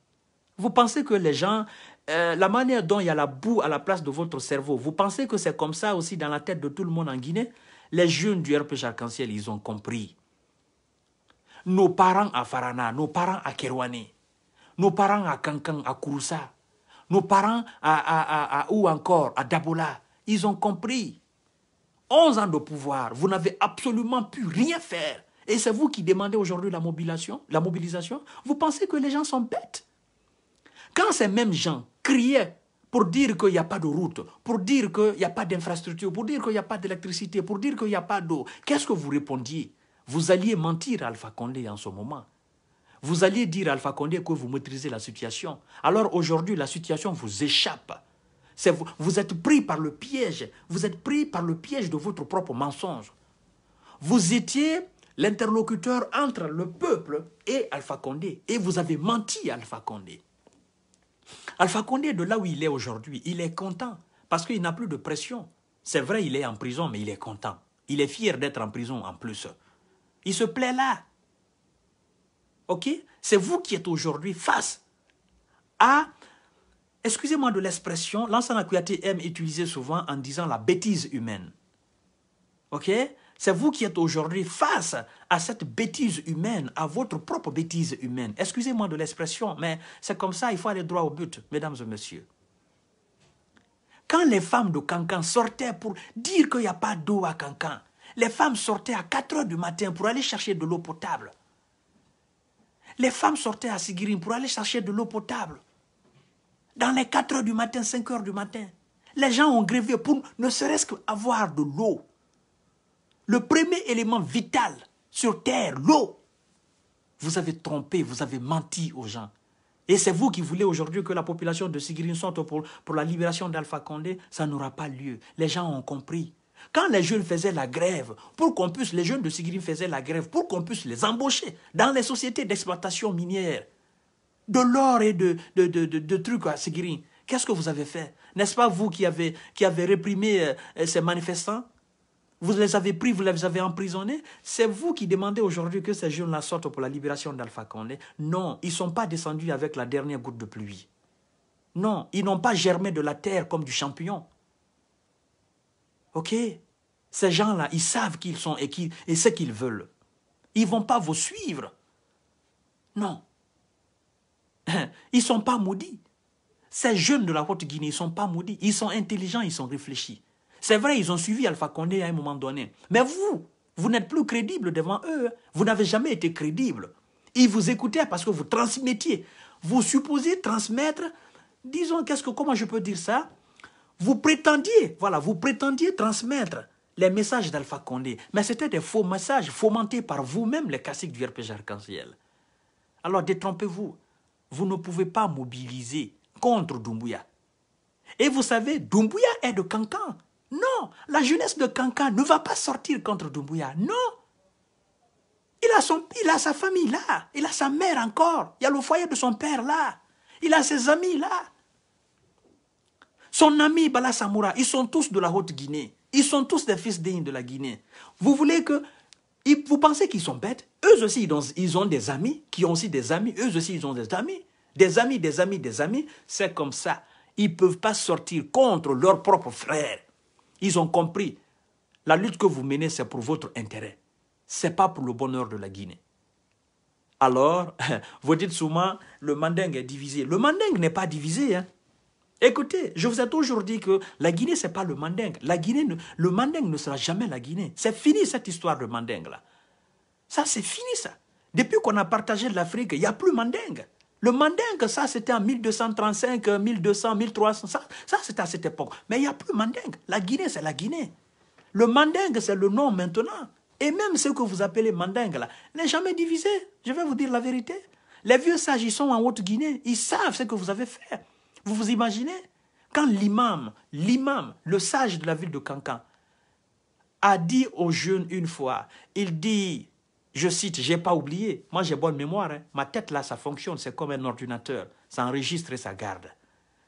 Vous pensez que les gens... Euh, la manière dont il y a la boue à la place de votre cerveau, vous pensez que c'est comme ça aussi dans la tête de tout le monde en Guinée Les jeunes du RPG Arc-en-Ciel, ils ont compris nos parents à Farana, nos parents à Kerouane, nos parents à Kankan, à Kouroussa, nos parents à, à, encore à Dabola, ils ont compris. 11 ans de pouvoir, vous n'avez absolument pu rien faire. Et c'est vous qui demandez aujourd'hui la mobilisation, la mobilisation. Vous pensez que les gens sont bêtes Quand ces mêmes gens criaient pour dire qu'il n'y a pas de route, pour dire qu'il n'y a pas d'infrastructure, pour dire qu'il n'y a pas d'électricité, pour dire qu'il n'y a pas d'eau, qu'est-ce que vous répondiez vous alliez mentir à Alpha Condé en ce moment. Vous alliez dire à Alpha Condé que vous maîtrisez la situation. Alors aujourd'hui, la situation vous échappe. Vous, vous êtes pris par le piège. Vous êtes pris par le piège de votre propre mensonge. Vous étiez l'interlocuteur entre le peuple et Alpha Condé. Et vous avez menti à Alpha Condé. Alpha Condé, de là où il est aujourd'hui, il est content parce qu'il n'a plus de pression. C'est vrai, il est en prison, mais il est content. Il est fier d'être en prison en plus. Il se plaît là. OK C'est vous qui êtes aujourd'hui face à, excusez-moi de l'expression, qui a aime utilisé souvent en disant la bêtise humaine. OK C'est vous qui êtes aujourd'hui face à cette bêtise humaine, à votre propre bêtise humaine. Excusez-moi de l'expression, mais c'est comme ça, il faut aller droit au but, mesdames et messieurs. Quand les femmes de Cancan sortaient pour dire qu'il n'y a pas d'eau à Cancan, les femmes sortaient à 4 heures du matin pour aller chercher de l'eau potable. Les femmes sortaient à Sigirine pour aller chercher de l'eau potable. Dans les 4 heures du matin, 5 heures du matin, les gens ont grévé pour ne serait-ce qu'avoir de l'eau. Le premier élément vital sur Terre, l'eau. Vous avez trompé, vous avez menti aux gens. Et c'est vous qui voulez aujourd'hui que la population de Sigirine sorte pour, pour la libération d'Alpha Condé. Ça n'aura pas lieu. Les gens ont compris. Quand les jeunes faisaient la grève, pour qu'on puisse, les jeunes de faisaient la grève pour qu'on puisse les embaucher dans les sociétés d'exploitation minière, de l'or et de, de, trucs à Sigrim. Qu'est-ce que vous avez fait N'est-ce pas vous qui avez, qui réprimé euh, euh, ces manifestants Vous les avez pris, vous les avez emprisonnés C'est vous qui demandez aujourd'hui que ces jeunes-là sortent pour la libération d'Alpha Condé Non, ils ne sont pas descendus avec la dernière goutte de pluie. Non, ils n'ont pas germé de la terre comme du champignon. OK Ces gens-là, ils savent qui ils sont et, et ce qu'ils veulent. Ils ne vont pas vous suivre. Non. <laughs> Ils ne sont pas maudits. Ces jeunes de la Haute-Guinée, ils ne sont pas maudits. Ils sont intelligents, ils sont réfléchis. C'est vrai, ils ont suivi Alpha Condé à un moment donné. Mais vous, vous n'êtes plus crédible devant eux. Hein. Vous n'avez jamais été crédible. Ils vous écoutaient parce que vous transmettiez. Vous supposiez transmettre, disons, qu'est-ce que, comment je peux dire ça vous prétendiez, voilà, vous prétendiez transmettre les messages d'Alpha Condé, mais c'était des faux messages fomentés par vous-même, les classiques du RPG Arc-en-Ciel. Alors détrompez-vous, vous ne pouvez pas mobiliser contre Doumbouya. Et vous savez, Doumbouya est de Cancan. Non, la jeunesse de Cancan ne va pas sortir contre Doumbouya. Non. Il a, son, il a sa famille là, il a sa mère encore, il y a le foyer de son père là, il a ses amis là. Son ami Bala Samoura, ils sont tous de la Haute-Guinée. Ils sont tous des fils dignes de la Guinée. Vous voulez que... Vous pensez qu'ils sont bêtes Eux aussi, ils ont, ils ont des amis, qui ont aussi des amis. Eux aussi, ils ont des amis. Des amis, des amis, des amis. C'est comme ça. Ils ne peuvent pas sortir contre leurs propres frères. Ils ont compris. La lutte que vous menez, c'est pour votre intérêt. Ce n'est pas pour le bonheur de la Guinée. Alors, <laughs> vous dites souvent, le mandingue est divisé. Le mandingue n'est pas divisé. Hein. Écoutez, je vous ai toujours dit que la Guinée, ce n'est pas le mandingue. La Guinée le mandingue ne sera jamais la Guinée. C'est fini cette histoire de mandingue-là. Ça, c'est fini ça. Depuis qu'on a partagé l'Afrique, il n'y a plus mandingue. Le mandingue, ça, c'était en 1235, 1200, 1300. Ça, c'était à cette époque. Mais il n'y a plus mandingue. La Guinée, c'est la Guinée. Le mandingue, c'est le nom maintenant. Et même ce que vous appelez mandingue, là, n'est jamais divisé. Je vais vous dire la vérité. Les vieux sages, sont en Haute-Guinée. Ils savent ce que vous avez fait. Vous vous imaginez Quand l'imam, l'imam, le sage de la ville de Cancan, a dit aux jeunes une fois, il dit, je cite, j'ai pas oublié, moi j'ai bonne mémoire, hein, ma tête là, ça fonctionne, c'est comme un ordinateur, ça enregistre et ça garde.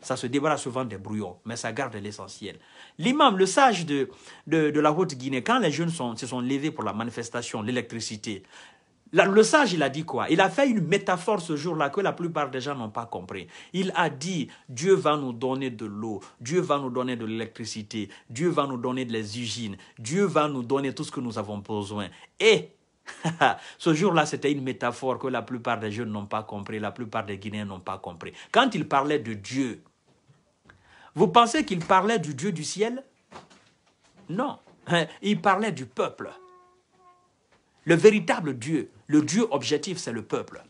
Ça se débarrasse souvent des brouillons, mais ça garde l'essentiel. L'imam, le sage de, de, la Haute-Guinée, quand les jeunes se sont levés pour la manifestation, l'électricité, le sage, il a dit quoi Il a fait une métaphore ce jour-là que la plupart des gens n'ont pas compris. Il a dit, Dieu va nous donner de l'eau, Dieu va nous donner de l'électricité, Dieu va nous donner des usines, Dieu va nous donner tout ce que nous avons besoin. Et <laughs> ce jour-là, c'était une métaphore que la plupart des jeunes n'ont pas compris, la plupart des Guinéens n'ont pas compris. Quand il parlait de Dieu, vous pensez qu'il parlait du Dieu du ciel Non, <laughs> il parlait du peuple. Le véritable Dieu, le Dieu objectif, c'est le peuple.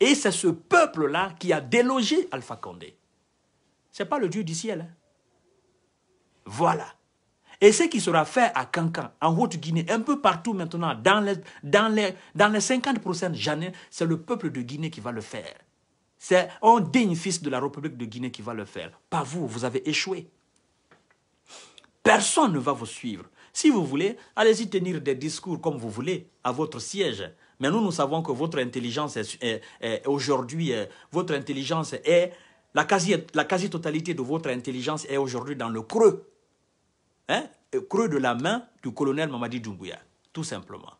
Et c'est ce peuple-là qui a délogé Alpha Condé. Ce n'est pas le Dieu du ciel. Hein. Voilà. Et ce qui sera fait à Cancan, en Haute-Guinée, un peu partout maintenant, dans les, dans les, dans les 50 prochaines années, c'est le peuple de Guinée qui va le faire. C'est un digne fils de la République de Guinée qui va le faire. Pas vous, vous avez échoué. Personne ne va vous suivre. Si vous voulez, allez-y tenir des discours comme vous voulez à votre siège. Mais nous, nous savons que votre intelligence est, aujourd'hui, euh, votre intelligence est, la quasi-totalité la quasi de votre intelligence est aujourd'hui dans le creux. Hein, creux de la main du colonel Mamadi Doumbouya, tout simplement.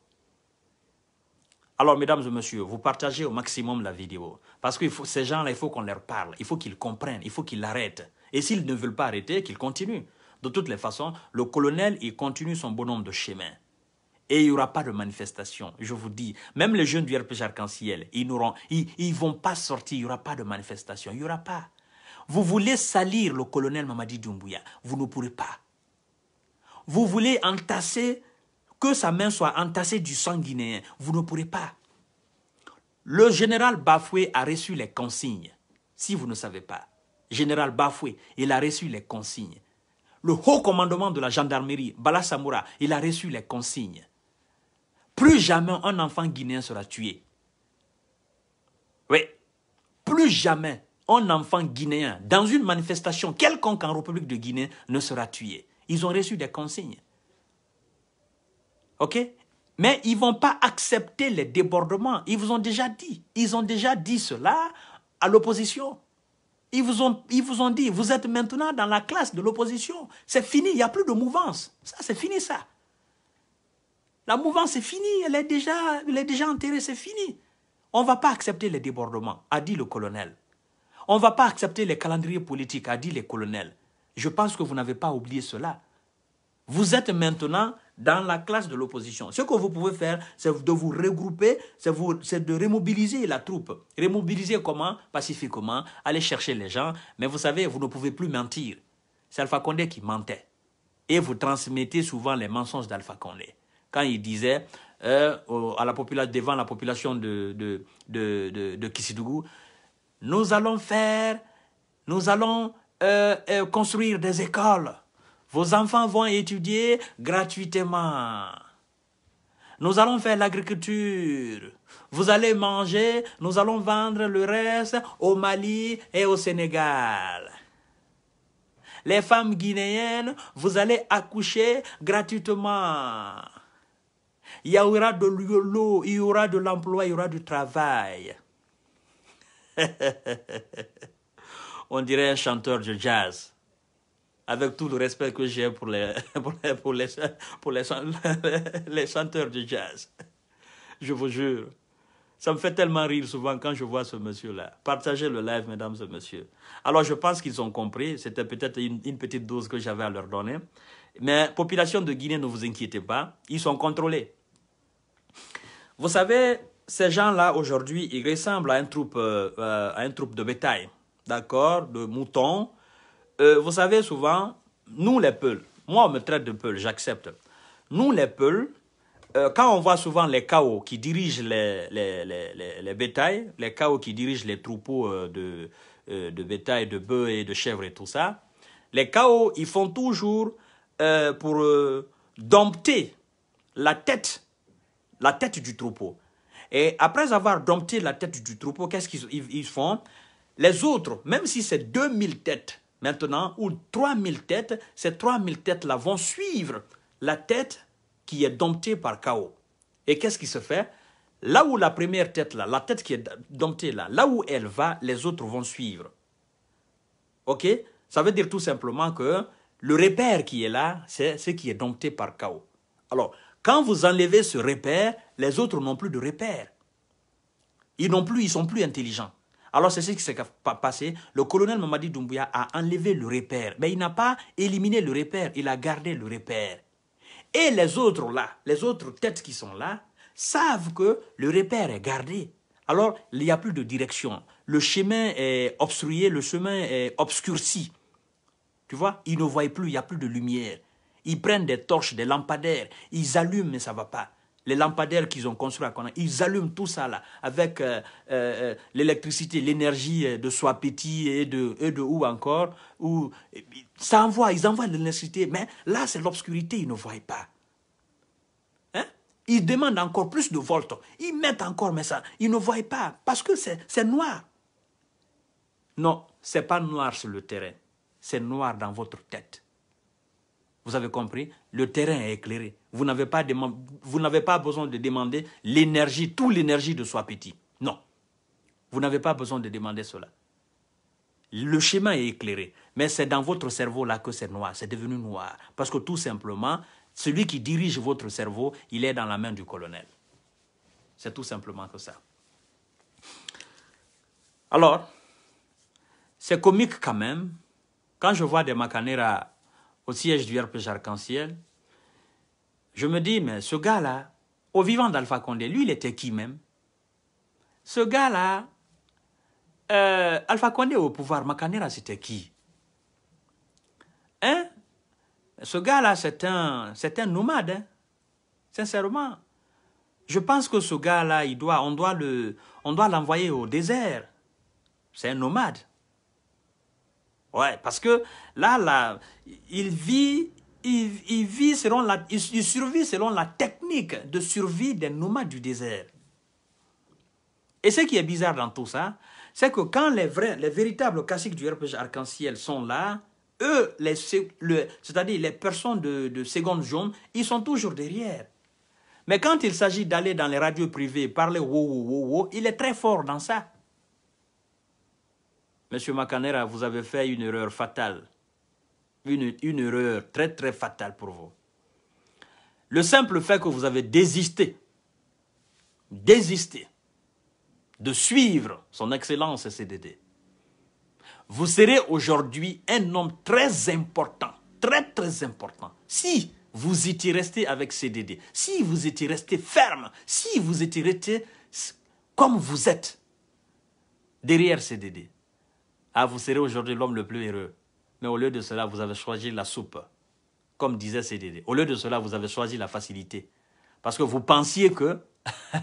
Alors, mesdames et messieurs, vous partagez au maximum la vidéo. Parce que ces gens-là, il faut qu'on leur parle, il faut qu'ils comprennent, il faut qu'ils l'arrêtent. Et s'ils ne veulent pas arrêter, qu'ils continuent. De toutes les façons, le colonel, il continue son bonhomme de chemin. Et il n'y aura pas de manifestation, je vous dis. Même les jeunes du RPG Arc-en-Ciel, ils ne ils, vont pas sortir, il n'y aura pas de manifestation, il n'y aura pas. Vous voulez salir le colonel Mamadi Doumbouya, vous ne pourrez pas. Vous voulez entasser, que sa main soit entassée du sang guinéen, vous ne pourrez pas. Le général Bafoué a reçu les consignes, si vous ne savez pas. Général Bafoué, il a reçu les consignes le haut commandement de la gendarmerie, Bala Samoura, il a reçu les consignes. Plus jamais un enfant guinéen sera tué. Oui, plus jamais un enfant guinéen dans une manifestation quelconque en République de Guinée ne sera tué. Ils ont reçu des consignes. OK Mais ils ne vont pas accepter les débordements. Ils vous ont déjà dit. Ils ont déjà dit cela à l'opposition. Ils vous, ont, dit, vous êtes maintenant dans la classe de l'opposition. C'est fini, il n'y a plus de mouvance. Ça, c'est fini, ça. La mouvance, elle est déjà, elle est déjà enterrée, c'est fini. On ne va pas accepter les débordements, a dit le colonel. On ne va pas accepter les calendriers politiques, a dit le colonel. Je pense que vous n'avez pas oublié cela. Vous êtes maintenant dans la classe de l'opposition. Ce que vous pouvez faire, c'est de vous regrouper, c'est de remobiliser la troupe. Remobiliser comment Pacifiquement, aller chercher les gens. Mais vous savez, vous ne pouvez plus mentir. C'est Alpha Condé qui mentait. Et vous transmettez souvent les mensonges d'Alpha Condé. Quand il disait euh, à la devant la population de, de, Kissidougou, nous allons faire, nous allons euh, euh, construire des écoles vos enfants vont étudier gratuitement. Nous allons faire l'agriculture. Vous allez manger, nous allons vendre le reste au Mali et au Sénégal. Les femmes guinéennes, vous allez accoucher gratuitement. Il y aura de l'eau, il y aura de l'emploi, il y aura du travail. <laughs> On dirait un chanteur de jazz avec tout le respect que j'ai pour les, <laughs> pour, les, pour, les, <laughs> les, chanteurs de jazz. Je vous jure. Ça me fait tellement rire souvent quand je vois ce monsieur-là. Partagez le live, mesdames et messieurs. Alors, je pense qu'ils ont compris. C'était peut-être une, petite dose que j'avais à leur donner. Mais, population de Guinée, ne vous inquiétez pas. Ils sont contrôlés. Vous savez, ces gens-là, aujourd'hui, ils ressemblent à un troupe, euh, euh, à un troupe de bétail, d'accord, de moutons euh, vous savez, souvent, nous les Peuls, moi on me traite de Peul, j'accepte. Nous les Peuls, euh, quand on voit souvent les chaos qui dirigent les, les, les, bétails, les chaos qui dirigent les troupeaux euh, de, de bétail, de bœufs et de chèvres et tout ça, les chaos, ils font toujours pour dompter la tête, la tête du troupeau. Et après avoir dompté la tête du troupeau, qu'est-ce qu'ils ils font Les autres, même si c'est 2000 têtes, maintenant, où 3000 têtes, ces 3000 têtes-là vont suivre la tête qui est domptée par chaos. Et qu'est-ce qui se fait Là où la première tête, là, la tête qui est domptée, là, là où elle va, les autres vont suivre. OK Ça veut dire tout simplement que le repère qui est là, c'est ce qui est dompté par chaos. Alors, quand vous enlevez ce repère, les autres n'ont plus de repère. Ils n'ont plus, ils sont plus intelligents. Alors, c'est ce qui s'est passé. Le colonel Mamadi Doumbouya a enlevé le repère. Mais il n'a pas éliminé le repère, il a gardé le repère. Et les autres là, les autres têtes qui sont là, savent que le repère est gardé. Alors, il n'y a plus de direction. Le chemin est obstrué, le chemin est obscurci. Tu vois, ils ne voient plus, il n'y a plus de lumière. Ils prennent des torches, des lampadaires, ils allument, mais ça ne va pas les lampadaires qu'ils ont construits à ils allument tout ça là, avec euh, euh, euh, l'électricité, l'énergie de Swapiti et de, et de où encore, où ça envoie, ils envoient l'électricité, mais là c'est l'obscurité, ils ne voient pas. Hein? Ils demandent encore plus de volts, ils mettent encore, mais ça, ils ne voient pas, parce que c'est noir. Non, c'est pas noir sur le terrain, c'est noir dans votre tête. Vous avez compris Le terrain est éclairé. Vous n'avez pas, besoin de demander l'énergie, toute l'énergie de soi petit. Non. Vous n'avez pas besoin de demander cela. Le schéma est éclairé, mais c'est dans votre cerveau là que c'est noir, c'est devenu noir. Parce que tout simplement, celui qui dirige votre cerveau, il est dans la main du colonel. C'est tout simplement que ça. Alors, c'est comique quand même. Quand je vois des macaneras au siège du Herpes Arc-en-Ciel, je me dis, mais ce gars-là, au vivant d'Alpha Condé, lui, il était qui même Ce gars-là, euh, Alpha Condé au pouvoir, Macanera, c'était qui Hein Ce gars-là, c'est un, un nomade, hein? sincèrement. Je pense que ce gars-là, il doit, on doit l'envoyer au désert. C'est un nomade. Ouais, parce que là, il vit, il, vit selon la, il, survit selon la technique de survie des nomades du désert. Et ce qui est bizarre dans tout ça, c'est que quand les, vrais, les véritables classiques du RPG arc-en-ciel sont là, eux, les, le, c'est-à-dire les personnes de, de seconde zone, ils sont toujours derrière. Mais quand il s'agit d'aller dans les radios privées, parler wow, wow, wow, il est très fort dans ça. Monsieur Macanera, vous avez fait une erreur fatale. Une, une erreur très très fatale pour vous. Le simple fait que vous avez désisté, désisté de suivre son excellence CDD, vous serez aujourd'hui un homme très important, très très important. Si vous étiez resté avec CDD, si vous étiez resté ferme, si vous étiez resté comme vous êtes derrière CDD, ah, vous serez aujourd'hui l'homme le plus heureux. Mais au lieu de cela, vous avez choisi la soupe, comme disait CDD. Au lieu de cela, vous avez choisi la facilité. Parce que vous pensiez que <laughs>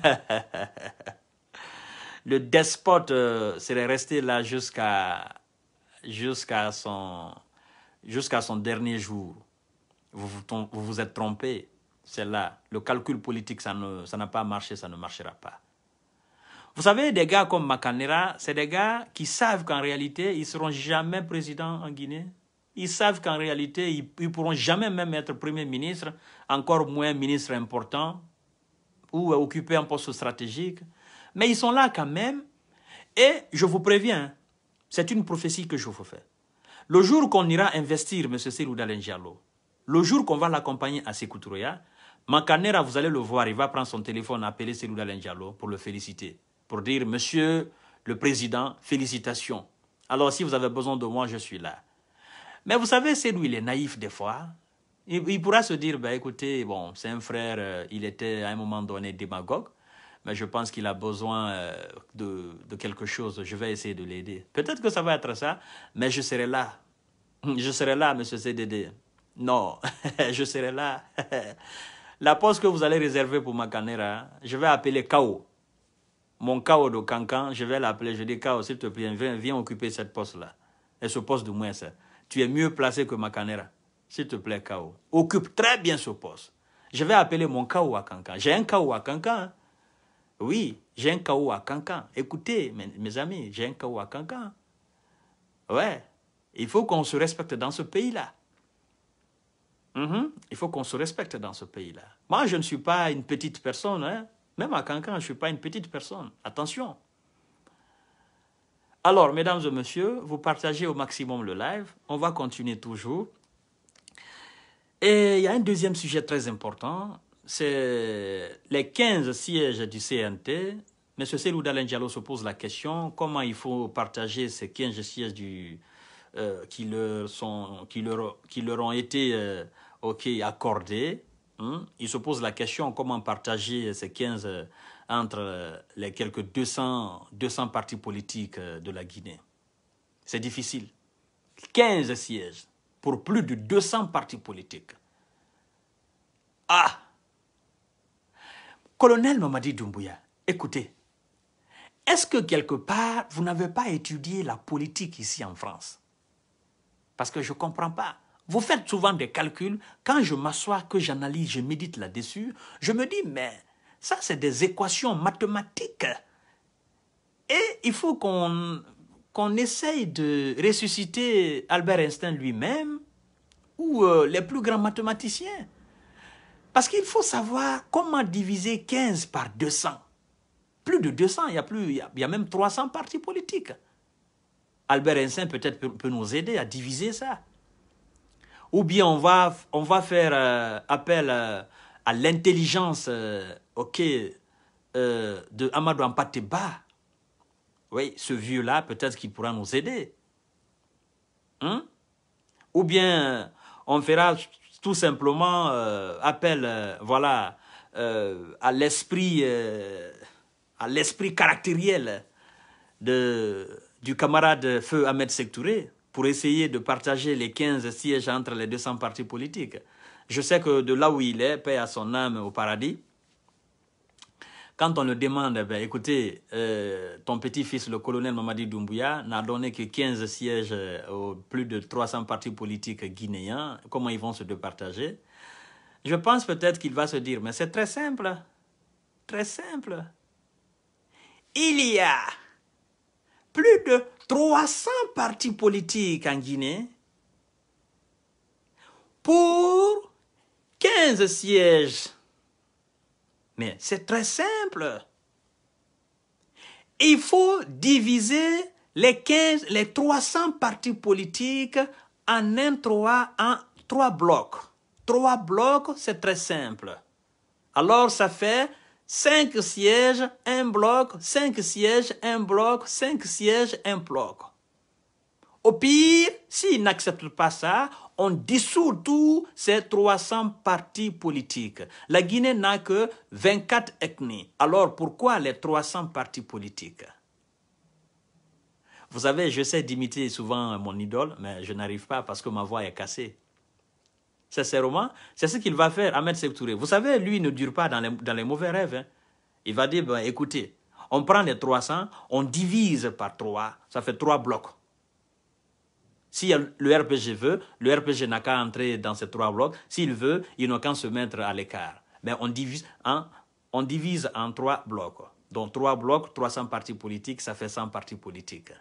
le despote euh, serait resté là jusqu'à jusqu'à son, jusqu'à son dernier jour. Vous vous, êtes trompé. C'est là. Le calcul politique, ça n'a ça pas marché, ça ne marchera pas. Vous savez, des gars comme Makanera, c'est des gars qui savent qu'en réalité, ils ne seront jamais présidents en Guinée. Ils savent qu'en réalité, ils ne pourront jamais même être Premier ministre, encore moins ministre important ou occuper un poste stratégique. Mais ils sont là quand même. Et je vous préviens, c'est une prophétie que je vous fais. Le jour qu'on ira investir M. Serouda Diallo, le jour qu'on va l'accompagner à Sekou Makanera, vous allez le voir, il va prendre son téléphone, appeler Selou Diallo pour le féliciter pour dire, Monsieur le Président, félicitations. Alors si vous avez besoin de moi, je suis là. Mais vous savez, c'est lui, il est naïf des fois. Il, pourra se dire, bah, écoutez, bon, c'est un frère, euh, il était à un moment donné démagogue, mais je pense qu'il a besoin euh, de, de quelque chose, je vais essayer de l'aider. Peut-être que ça va être ça, mais je serai là. <laughs> Je serai là, monsieur CDD. Non, <laughs> je serai là. <laughs> La poste que vous allez réserver pour ma caméra, je vais appeler KO mon chaos de Cancan, je vais l'appeler, je dis K.O., s'il te plaît, viens, occuper cette poste-là. Et ce poste de moins, tu es mieux placé que ma Macanera. S'il te plaît, Kao, occupe très bien ce poste. Je vais appeler mon Kao à Cancan. J'ai un chaos à Cancan. Hein. Oui, j'ai un chaos à Cancan. Écoutez, mes, amis, j'ai un chaos à Kankan. Ouais, il faut qu'on se respecte dans ce pays-là. Mm-hmm. Il faut qu'on se respecte dans ce pays-là. Moi, je ne suis pas une petite personne. Hein? Même à Cancan, je ne suis pas une petite personne. Attention. Alors, mesdames et messieurs, vous partagez au maximum le live. On va continuer toujours. Et il y a un deuxième sujet très important. C'est les 15 sièges du CNT. M. Selou Diallo se pose la question comment il faut partager ces 15 sièges du, euh, qui, leur sont, qui, leur, qui, leur, ont été euh, accordés Hein? Il se pose la question comment partager ces 15 euh, entre euh, les quelques 200, 200 partis politiques euh, de la Guinée. C'est difficile. 15 sièges pour plus de 200 partis politiques. Ah Colonel Mamadi Doumbouya, écoutez, est-ce que quelque part, vous n'avez pas étudié la politique ici en France Parce que je ne comprends pas. Vous faites souvent des calculs. Quand je m'assois, que j'analyse, je médite là-dessus, je me dis, mais ça, c'est des équations mathématiques. Et il faut qu'on essaye de ressusciter Albert Einstein lui-même ou euh, les plus grands mathématiciens. Parce qu'il faut savoir comment diviser 15 par 200. Plus de 200, il y a, plus, y a, même 300 partis politiques. Albert Einstein peut-être peut nous aider à diviser ça ou bien on va, on va faire euh, appel euh, à l'intelligence euh, de Amadou Ampateba. Oui, ce vieux-là, peut-être qu'il pourra nous aider. Hein? Ou bien on fera tout simplement appel voilà, à l'esprit à l'esprit caractériel de, du camarade Feu Ahmed Sektouré pour essayer de partager les 15 sièges entre les 200 partis politiques. Je sais que de là où il est, paix à son âme au paradis, quand on le demande, ben, écoutez, euh, ton petit-fils, le colonel Mamadi Doumbouya, n'a donné que 15 sièges euh, aux plus de 300 partis politiques guinéens. Comment ils vont se départager Je pense peut-être qu'il va se dire, mais c'est très simple. Très simple. Il y a plus de 300 partis politiques en Guinée pour 15 sièges. Mais c'est très simple. Il faut diviser les, 15, les 300 partis politiques en un trois, en trois blocs. Trois blocs, c'est très simple. Alors ça fait Cinq sièges, un bloc, cinq sièges, un bloc, cinq sièges, un bloc. Au pire, s'ils n'acceptent pas ça, on dissout tous ces 300 partis politiques. La Guinée n'a que 24 ethnies. Alors pourquoi les 300 partis politiques Vous savez, j'essaie d'imiter souvent mon idole, mais je n'arrive pas parce que ma voix est cassée sincèrement, c'est ce qu'il va faire, Ahmed Septouré. Vous savez, lui ne dure pas dans les, mauvais rêves. Hein. Il va dire, ben, écoutez, on prend les 300, on divise par 3, ça fait 3 blocs. Si le RPG veut, le RPG n'a qu'à entrer dans ces 3 blocs. S'il veut, il n'a qu'à se mettre à l'écart. Mais on divise, en, on divise en 3 blocs. Donc 3 blocs, 300 partis politiques, ça fait 100 partis politiques.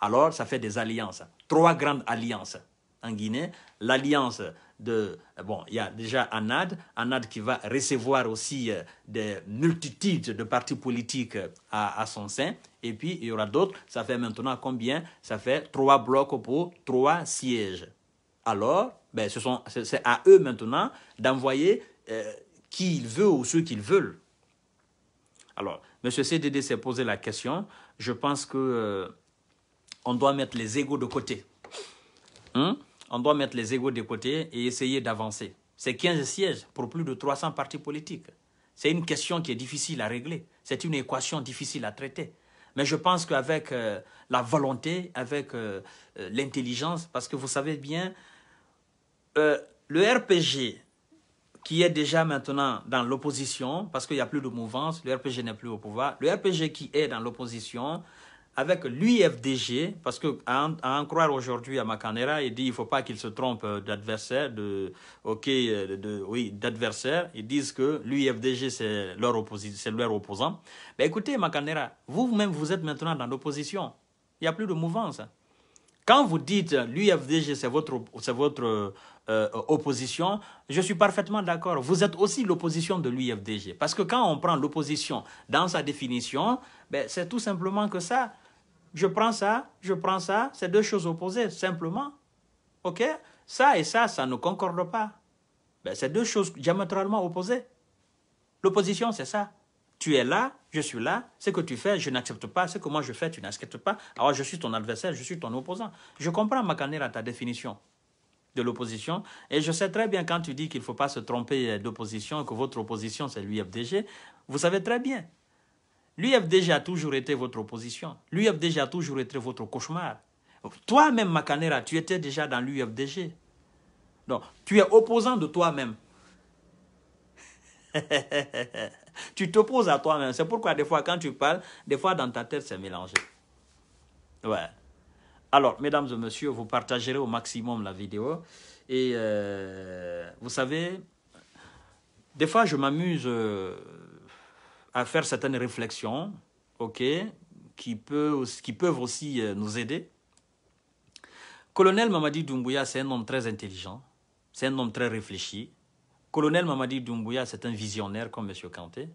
Alors, ça fait des alliances. Trois grandes alliances en Guinée, l'alliance de... Bon, il y a déjà Anad, Anad qui va recevoir aussi euh, des multitudes de partis politiques euh, à, son sein, et puis il y aura d'autres, ça fait maintenant combien Ça fait trois blocs pour trois sièges. Alors, ben, ce c'est à eux maintenant d'envoyer euh, qui ils veulent ou ceux qu'ils veulent. Alors, M. CDD s'est posé la question. Je pense que on doit mettre les égaux de côté. Hein? on doit mettre les égaux de côté et essayer d'avancer. C'est 15 sièges pour plus de 300 partis politiques. C'est une question qui est difficile à régler. C'est une équation difficile à traiter. Mais je pense qu'avec euh, la volonté, avec euh, euh, l'intelligence, parce que vous savez bien, le RPG, qui est déjà maintenant dans l'opposition, parce qu'il n'y a plus de mouvance, le RPG n'est plus au pouvoir, le RPG qui est dans l'opposition, avec l'UFDG, parce qu'à en, à en croire aujourd'hui à Macanera, il dit qu'il ne faut pas qu'il se trompe euh, d'adversaire, de, ok, euh, de, oui, d'adversaire. Ils disent que l'UFDG, c'est leur, c'est leur opposant. Mais ben, écoutez, Macanera, vous-même, vous êtes maintenant dans l'opposition. Il n'y a plus de mouvance. Quand vous dites l'UFDG, c'est votre, c'est votre euh, opposition, je suis parfaitement d'accord. Vous êtes aussi l'opposition de l'UFDG. Parce que quand on prend l'opposition dans sa définition, ben, c'est tout simplement que ça. Je prends ça, je prends ça, c'est deux choses opposées, simplement. OK Ça et ça, ça ne concorde pas. Ben, c'est deux choses diamétralement opposées. L'opposition, c'est ça. Tu es là, je suis là, ce que tu fais, je n'accepte pas, ce que moi je fais, tu n'acceptes pas. Alors je suis ton adversaire, je suis ton opposant. Je comprends, Macanera, ta définition de l'opposition. Et je sais très bien quand tu dis qu'il ne faut pas se tromper d'opposition, que votre opposition, c'est l'UFDG, vous savez très bien L'UFDG a toujours été votre opposition. L'UFDG a toujours été votre cauchemar. Toi-même, Macanera, tu étais déjà dans l'UFDG. Donc, tu es opposant de toi-même. <laughs> tu t'opposes à toi-même. C'est pourquoi des fois, quand tu parles, des fois dans ta tête, c'est mélangé. Ouais. Alors, mesdames et messieurs, vous partagerez au maximum la vidéo. Et euh, vous savez, des fois, je m'amuse euh, à faire certaines réflexions, ok, qui, peut, qui peuvent aussi euh, nous aider. Colonel Mamadi Doumbouya, c'est un homme très intelligent, c'est un homme très réfléchi. Colonel Mamadi Doumbouya, c'est un visionnaire comme M. Kanté.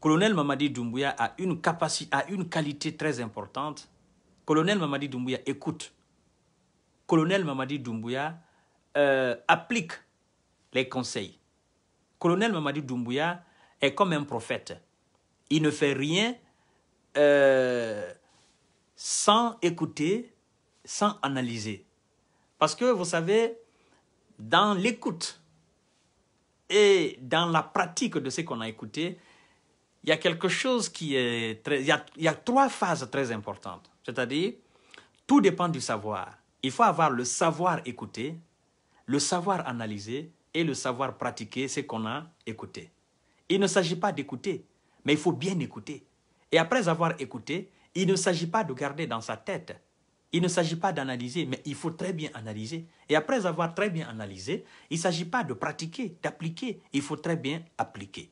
Colonel Mamadi Doumbouya a une, capacité, a une qualité très importante. Colonel Mamadi Doumbouya écoute. Colonel Mamadi Doumbouya euh, applique les conseils. Colonel Mamadi Doumbouya est comme un prophète. Il ne fait rien euh, sans écouter, sans analyser. Parce que vous savez, dans l'écoute et dans la pratique de ce qu'on a écouté, il y a quelque chose qui est très... Il il y a trois phases très importantes. C'est-à-dire, tout dépend du savoir. Il faut avoir le savoir écouter, le savoir analyser et le savoir pratiquer ce qu'on a écouté. Il ne s'agit pas d'écouter, mais il faut bien écouter. Et après avoir écouté, il ne s'agit pas de garder dans sa tête. Il ne s'agit pas d'analyser, mais il faut très bien analyser. Et après avoir très bien analysé, il ne s'agit pas de pratiquer, d'appliquer, il faut très bien appliquer.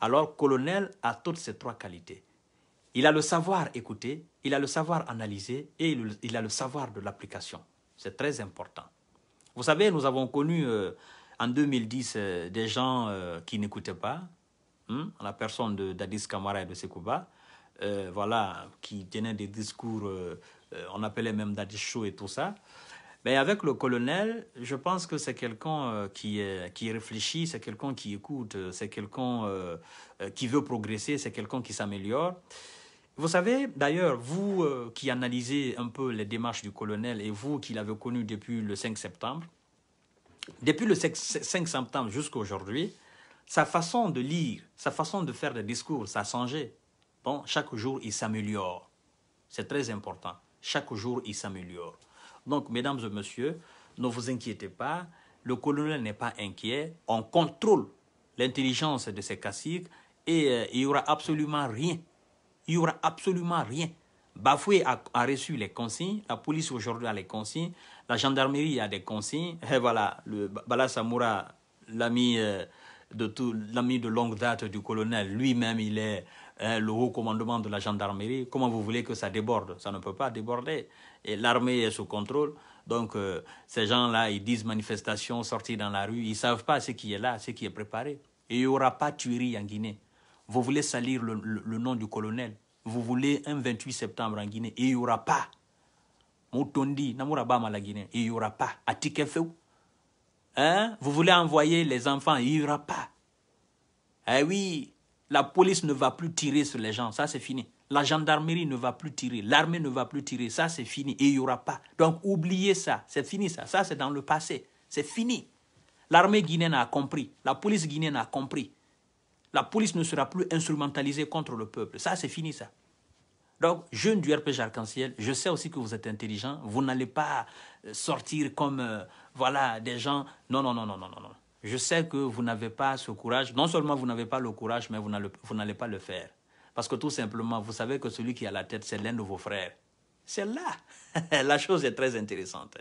Alors, colonel a toutes ces trois qualités. Il a le savoir écouter, il a le savoir analyser et il a le savoir de l'application. C'est très important. Vous savez, nous avons connu euh, en 2010 euh, des gens euh, qui n'écoutaient pas, Hmm? la personne de d'Adis Kamara et de Sekouba, euh, voilà, qui tenait des discours, euh, euh, on appelait même d'Addis Show et tout ça. Mais avec le colonel, je pense que c'est quelqu'un qui, réfléchit, c'est quelqu'un qui écoute, c'est quelqu'un qui veut progresser, c'est quelqu'un qui s'améliore. Vous savez, d'ailleurs, vous qui analysez un peu les démarches du colonel et vous qui l'avez connu depuis le 5 septembre, depuis le 5 septembre jusqu'à aujourd'hui, sa façon de lire, sa façon de faire des discours, ça a changé. Bon, chaque jour, il s'améliore. C'est très important. Chaque jour, il s'améliore. Donc, mesdames et messieurs, ne vous inquiétez pas. Le colonel n'est pas inquiet. On contrôle l'intelligence de ces caciques et euh, il n'y aura absolument rien. Il n'y aura absolument rien. Bafoué a, reçu les consignes, la police aujourd'hui a les consignes, la gendarmerie a des consignes, <laughs> et voilà, le Bala Samoura, l'ami euh, de tout l'ami de longue date du colonel. Lui-même, il est hein, le haut commandement de la gendarmerie. Comment vous voulez que ça déborde Ça ne peut pas déborder. Et l'armée est sous contrôle. Donc, euh, ces gens-là, ils disent manifestation, sortie dans la rue. Ils ne savent pas ce qui est là, ce qui est préparé. Et il n'y aura pas tuerie en Guinée. Vous voulez salir le, nom du colonel. Vous voulez un 28 septembre en Guinée. Et il n'y aura pas. Moutondi, ba la Guinée. Il n'y aura pas. Atikefeu. Hein? Vous voulez envoyer les enfants, il n'y aura pas. Eh oui, la police ne va plus tirer sur les gens, ça c'est fini. La gendarmerie ne va plus tirer, l'armée ne va plus tirer, ça c'est fini, et il n'y aura pas. Donc oubliez ça, c'est fini ça, ça c'est dans le passé, c'est fini. L'armée guinéenne a compris, la police guinéenne a compris. La police ne sera plus instrumentalisée contre le peuple, ça c'est fini ça. Donc, jeune du RPG Arc-en-Ciel, je sais aussi que vous êtes intelligent. Vous n'allez pas euh, sortir comme, euh, voilà, des gens. Non, non, non, non, non, non, non. Je sais que vous n'avez pas ce courage. Non seulement vous n'avez pas le courage, mais vous n'allez pas le faire. Parce que tout simplement, vous savez que celui qui a la tête, c'est l'un de vos frères. C'est là. <laughs> la chose est très intéressante.